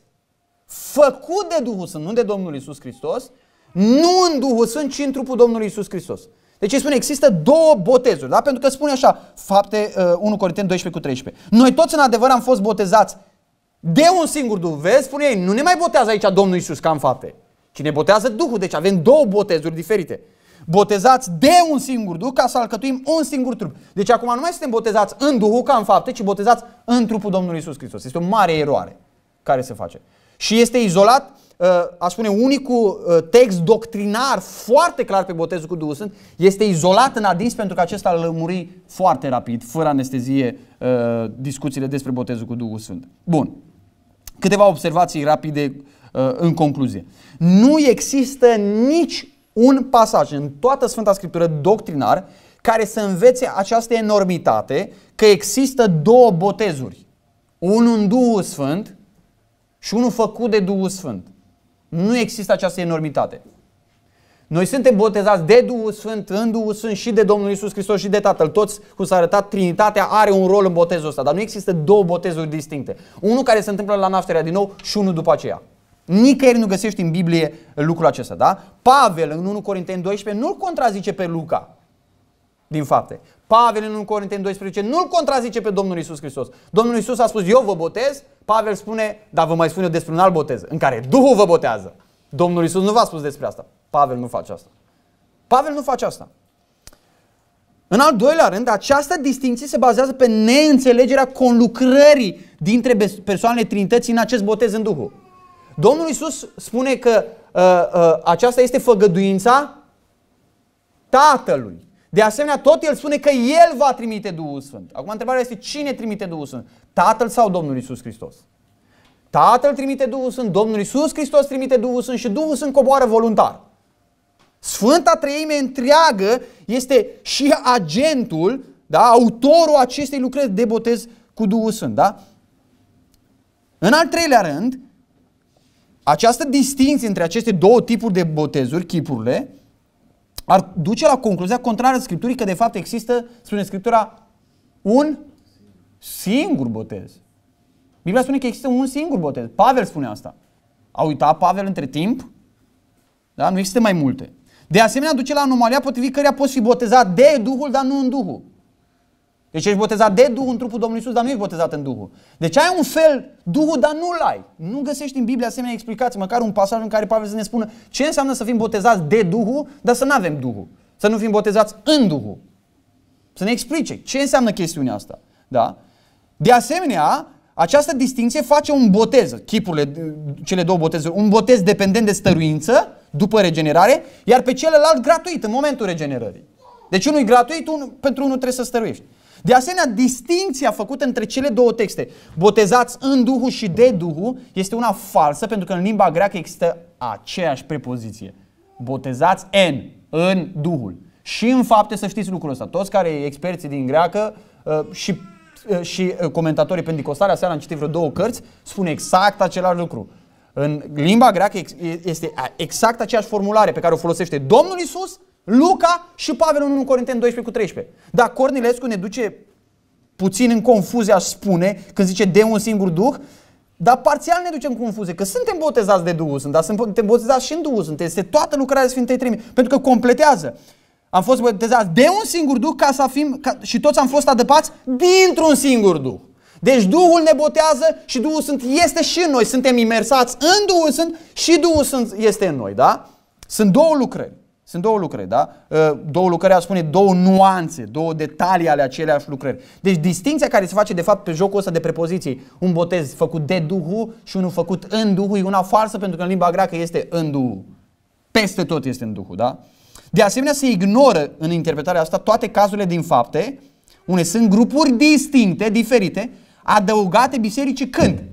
făcut de Duhul Sfânt, nu de Domnul Isus Hristos, nu în Duhul Sfânt, ci în trupul Domnului Isus Hristos. Deci ei spun, există două botezuri, da? Pentru că spune așa, fapte uh, 1 Corinteni 12 cu 13. Noi toți în adevăr am fost botezați de un singur Duh. Vezi, spune ei, nu ne mai botează aici Domnul Isus ca în fapte. Cine botează Duhul, deci avem două botezuri diferite. Botezați de un singur Duh ca să alcătuim un singur trup. Deci acum nu mai suntem botezați în Duhul ca în fapte, ci botezați în trupul Domnului Isus Hristos. Este o mare eroare care se face. Și este izolat, uh, A spune, unicul uh, text doctrinar foarte clar pe botezul cu Duhul Sfânt, este izolat în adins pentru că acesta îl lămuri foarte rapid, fără anestezie, uh, discuțiile despre botezul cu Duhul Sfânt. Bun. Câteva observații rapide Uh, în concluzie. Nu există nici un pasaj în toată Sfânta Scriptură doctrinar care să învețe această enormitate că există două botezuri. Unul în Duhul Sfânt și unul făcut de Duhul Sfânt. Nu există această enormitate. Noi suntem botezați de Duhul Sfânt, în Duhul Sfânt și de Domnul Isus Hristos și de Tatăl. Toți, cum s-a arătat, Trinitatea are un rol în botezul ăsta, dar nu există două botezuri distincte. Unul care se întâmplă la nașterea din nou și unul după aceea. Nicăieri nu găsești în Biblie lucrul acesta, da? Pavel în 1 Corinteni 12 nu-l contrazice pe Luca din fapte. Pavel în 1 Corinteni 12 nu-l contrazice pe Domnul Isus Hristos. Domnul Isus a spus, eu vă botez, Pavel spune, dar vă mai spun eu despre un alt botez, în care Duhul vă botează. Domnul Isus nu v-a spus despre asta. Pavel nu face asta. Pavel nu face asta. În al doilea rând, această distinție se bazează pe neînțelegerea conlucrării dintre persoanele Trinității în acest botez în Duhul. Domnul Isus spune că uh, uh, aceasta este făgăduința Tatălui. De asemenea, tot el spune că el va trimite Duhul Sfânt. Acum întrebarea este cine trimite Duhul Sfânt? Tatăl sau Domnul Isus Hristos? Tatăl trimite Duhul Sfânt, Domnul Isus Hristos trimite Duhul Sfânt și Duhul Sfânt coboară voluntar. Sfânta Treime întreagă este și agentul, da, autorul acestei lucrări de botez cu Duhul Sfânt. Da? În al treilea rând, această distinție între aceste două tipuri de botezuri, chipurile, ar duce la concluzia contrară Scripturii că de fapt există, spune Scriptura, un singur botez. Biblia spune că există un singur botez. Pavel spune asta. A uitat Pavel între timp? Da? Nu există mai multe. De asemenea, duce la anomalia potrivit căreia poți fi botezat de Duhul, dar nu în Duhul. Deci ești botezat de Duhul în trupul Domnului Isus, dar nu ești botezat în Duhul. Deci ai un fel Duhul, dar nu-l ai. Nu găsești în Biblie asemenea explicații, măcar un pasaj în care Pavel să ne spună ce înseamnă să fim botezați de Duhul, dar să nu avem Duhul. Să nu fim botezați în Duhul. Să ne explice ce înseamnă chestiunea asta. Da? De asemenea, această distinție face un botez, chipurile, cele două botezuri, un botez dependent de stăruință după regenerare, iar pe celălalt gratuit în momentul regenerării. Deci unul e gratuit, unul, pentru unul trebuie să stăruiești. De asemenea, distinția făcută între cele două texte, botezați în Duhul și de Duhul, este una falsă pentru că în limba greacă există aceeași prepoziție. Botezați în, în Duhul. Și în fapte să știți lucrul ăsta. Toți care experții din greacă uh, și uh, și uh, comentatorii pentecostali, aseară am citit vreo două cărți, spun exact același lucru. În limba greacă este exact aceeași formulare pe care o folosește Domnul Isus Luca și Pavel în 1 Corinteni 12 cu 13. Dar Cornilescu ne duce puțin în confuzie, aș spune, când zice de un singur Duh, dar parțial ne ducem în confuzie, că suntem botezați de Duhul Sfânt, dar suntem botezați și în Duhul Sfânt. Este toată lucrarea Sfintei Trimii, pentru că completează. Am fost botezați de un singur Duh ca să fim, ca, și toți am fost adăpați dintr-un singur Duh. Deci Duhul ne botează și Duhul Sfânt este și în noi. Suntem imersați în Duhul Sfânt și Duhul Sfânt este în noi, da? Sunt două lucrări. Sunt două lucrări, da? Ă, două lucrări, a spune, două nuanțe, două detalii ale aceleași lucrări. Deci distinția care se face de fapt pe jocul ăsta de prepoziții, un botez făcut de Duhul și unul făcut în Duhul, e una falsă pentru că în limba greacă este în Duhul. Peste tot este în Duhul, da? De asemenea, se ignoră în interpretarea asta toate cazurile din fapte, unde sunt grupuri distincte, diferite, adăugate bisericii când?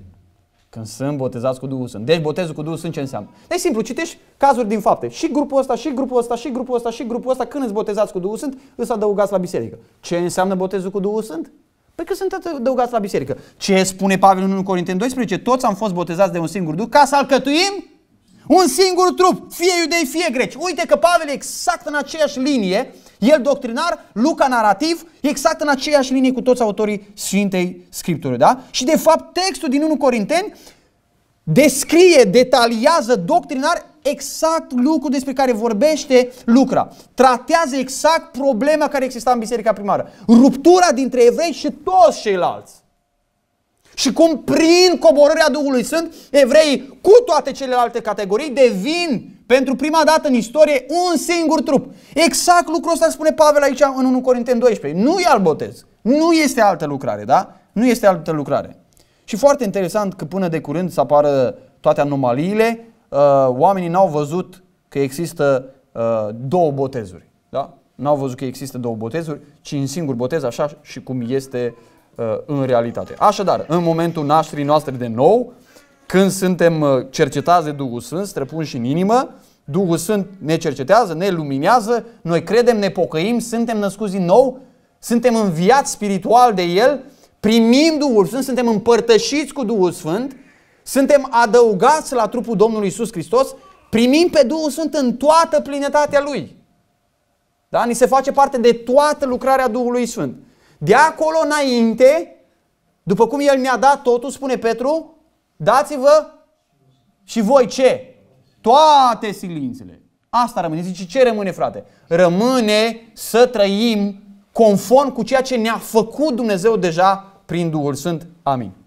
Când sunt botezați cu Duhul Sfânt. Deci botezul cu Duhul Sfânt ce înseamnă? Deci simplu, citești cazuri din fapte. Și grupul ăsta, și grupul ăsta, și grupul ăsta, și grupul ăsta, când îți botezați cu Duhul Sfânt, îți adăugați la biserică. Ce înseamnă botezul cu Duhul Sfânt? Păi că sunt adăugați la biserică. Ce spune Pavel în 1 Corinteni 12? Toți am fost botezați de un singur Duh ca să alcătuim un singur trup, fie iudei, fie greci. Uite că Pavel exact în aceeași linie el doctrinar, Luca narrativ, exact în aceeași linie cu toți autorii Sfintei Scripturi. Da? Și de fapt textul din 1 Corinteni descrie, detaliază doctrinar exact lucru despre care vorbește Lucra. Tratează exact problema care exista în biserica primară. Ruptura dintre evrei și toți ceilalți. Și cum prin coborârea Duhului Sfânt, evreii cu toate celelalte categorii devin pentru prima dată în istorie, un singur trup. Exact lucrul ăsta spune Pavel aici în 1 Corinteni 12. Nu e al botez. Nu este altă lucrare, da? Nu este altă lucrare. Și foarte interesant că până de curând să apară toate anomaliile, uh, oamenii n-au văzut că există uh, două botezuri. Da? N-au văzut că există două botezuri, ci în singur botez, așa și cum este uh, în realitate. Așadar, în momentul nașterii noastre de nou, când suntem uh, cercetați de Duhul Sfânt, și în inimă, Duhul Sfânt ne cercetează, ne luminează, noi credem, ne pocăim, suntem născuți din nou, suntem înviați spiritual de El, primim Duhul Sfânt, suntem împărtășiți cu Duhul Sfânt, suntem adăugați la trupul Domnului Isus Hristos, primim pe Duhul Sfânt în toată plinătatea Lui. Da? Ni se face parte de toată lucrarea Duhului Sfânt. De acolo înainte, după cum El ne-a dat totul, spune Petru, Dați-vă și voi ce? Toate silințele. Asta rămâne. Zice, ce rămâne, frate? Rămâne să trăim conform cu ceea ce ne-a făcut Dumnezeu deja prin Duhul Sfânt. Amin.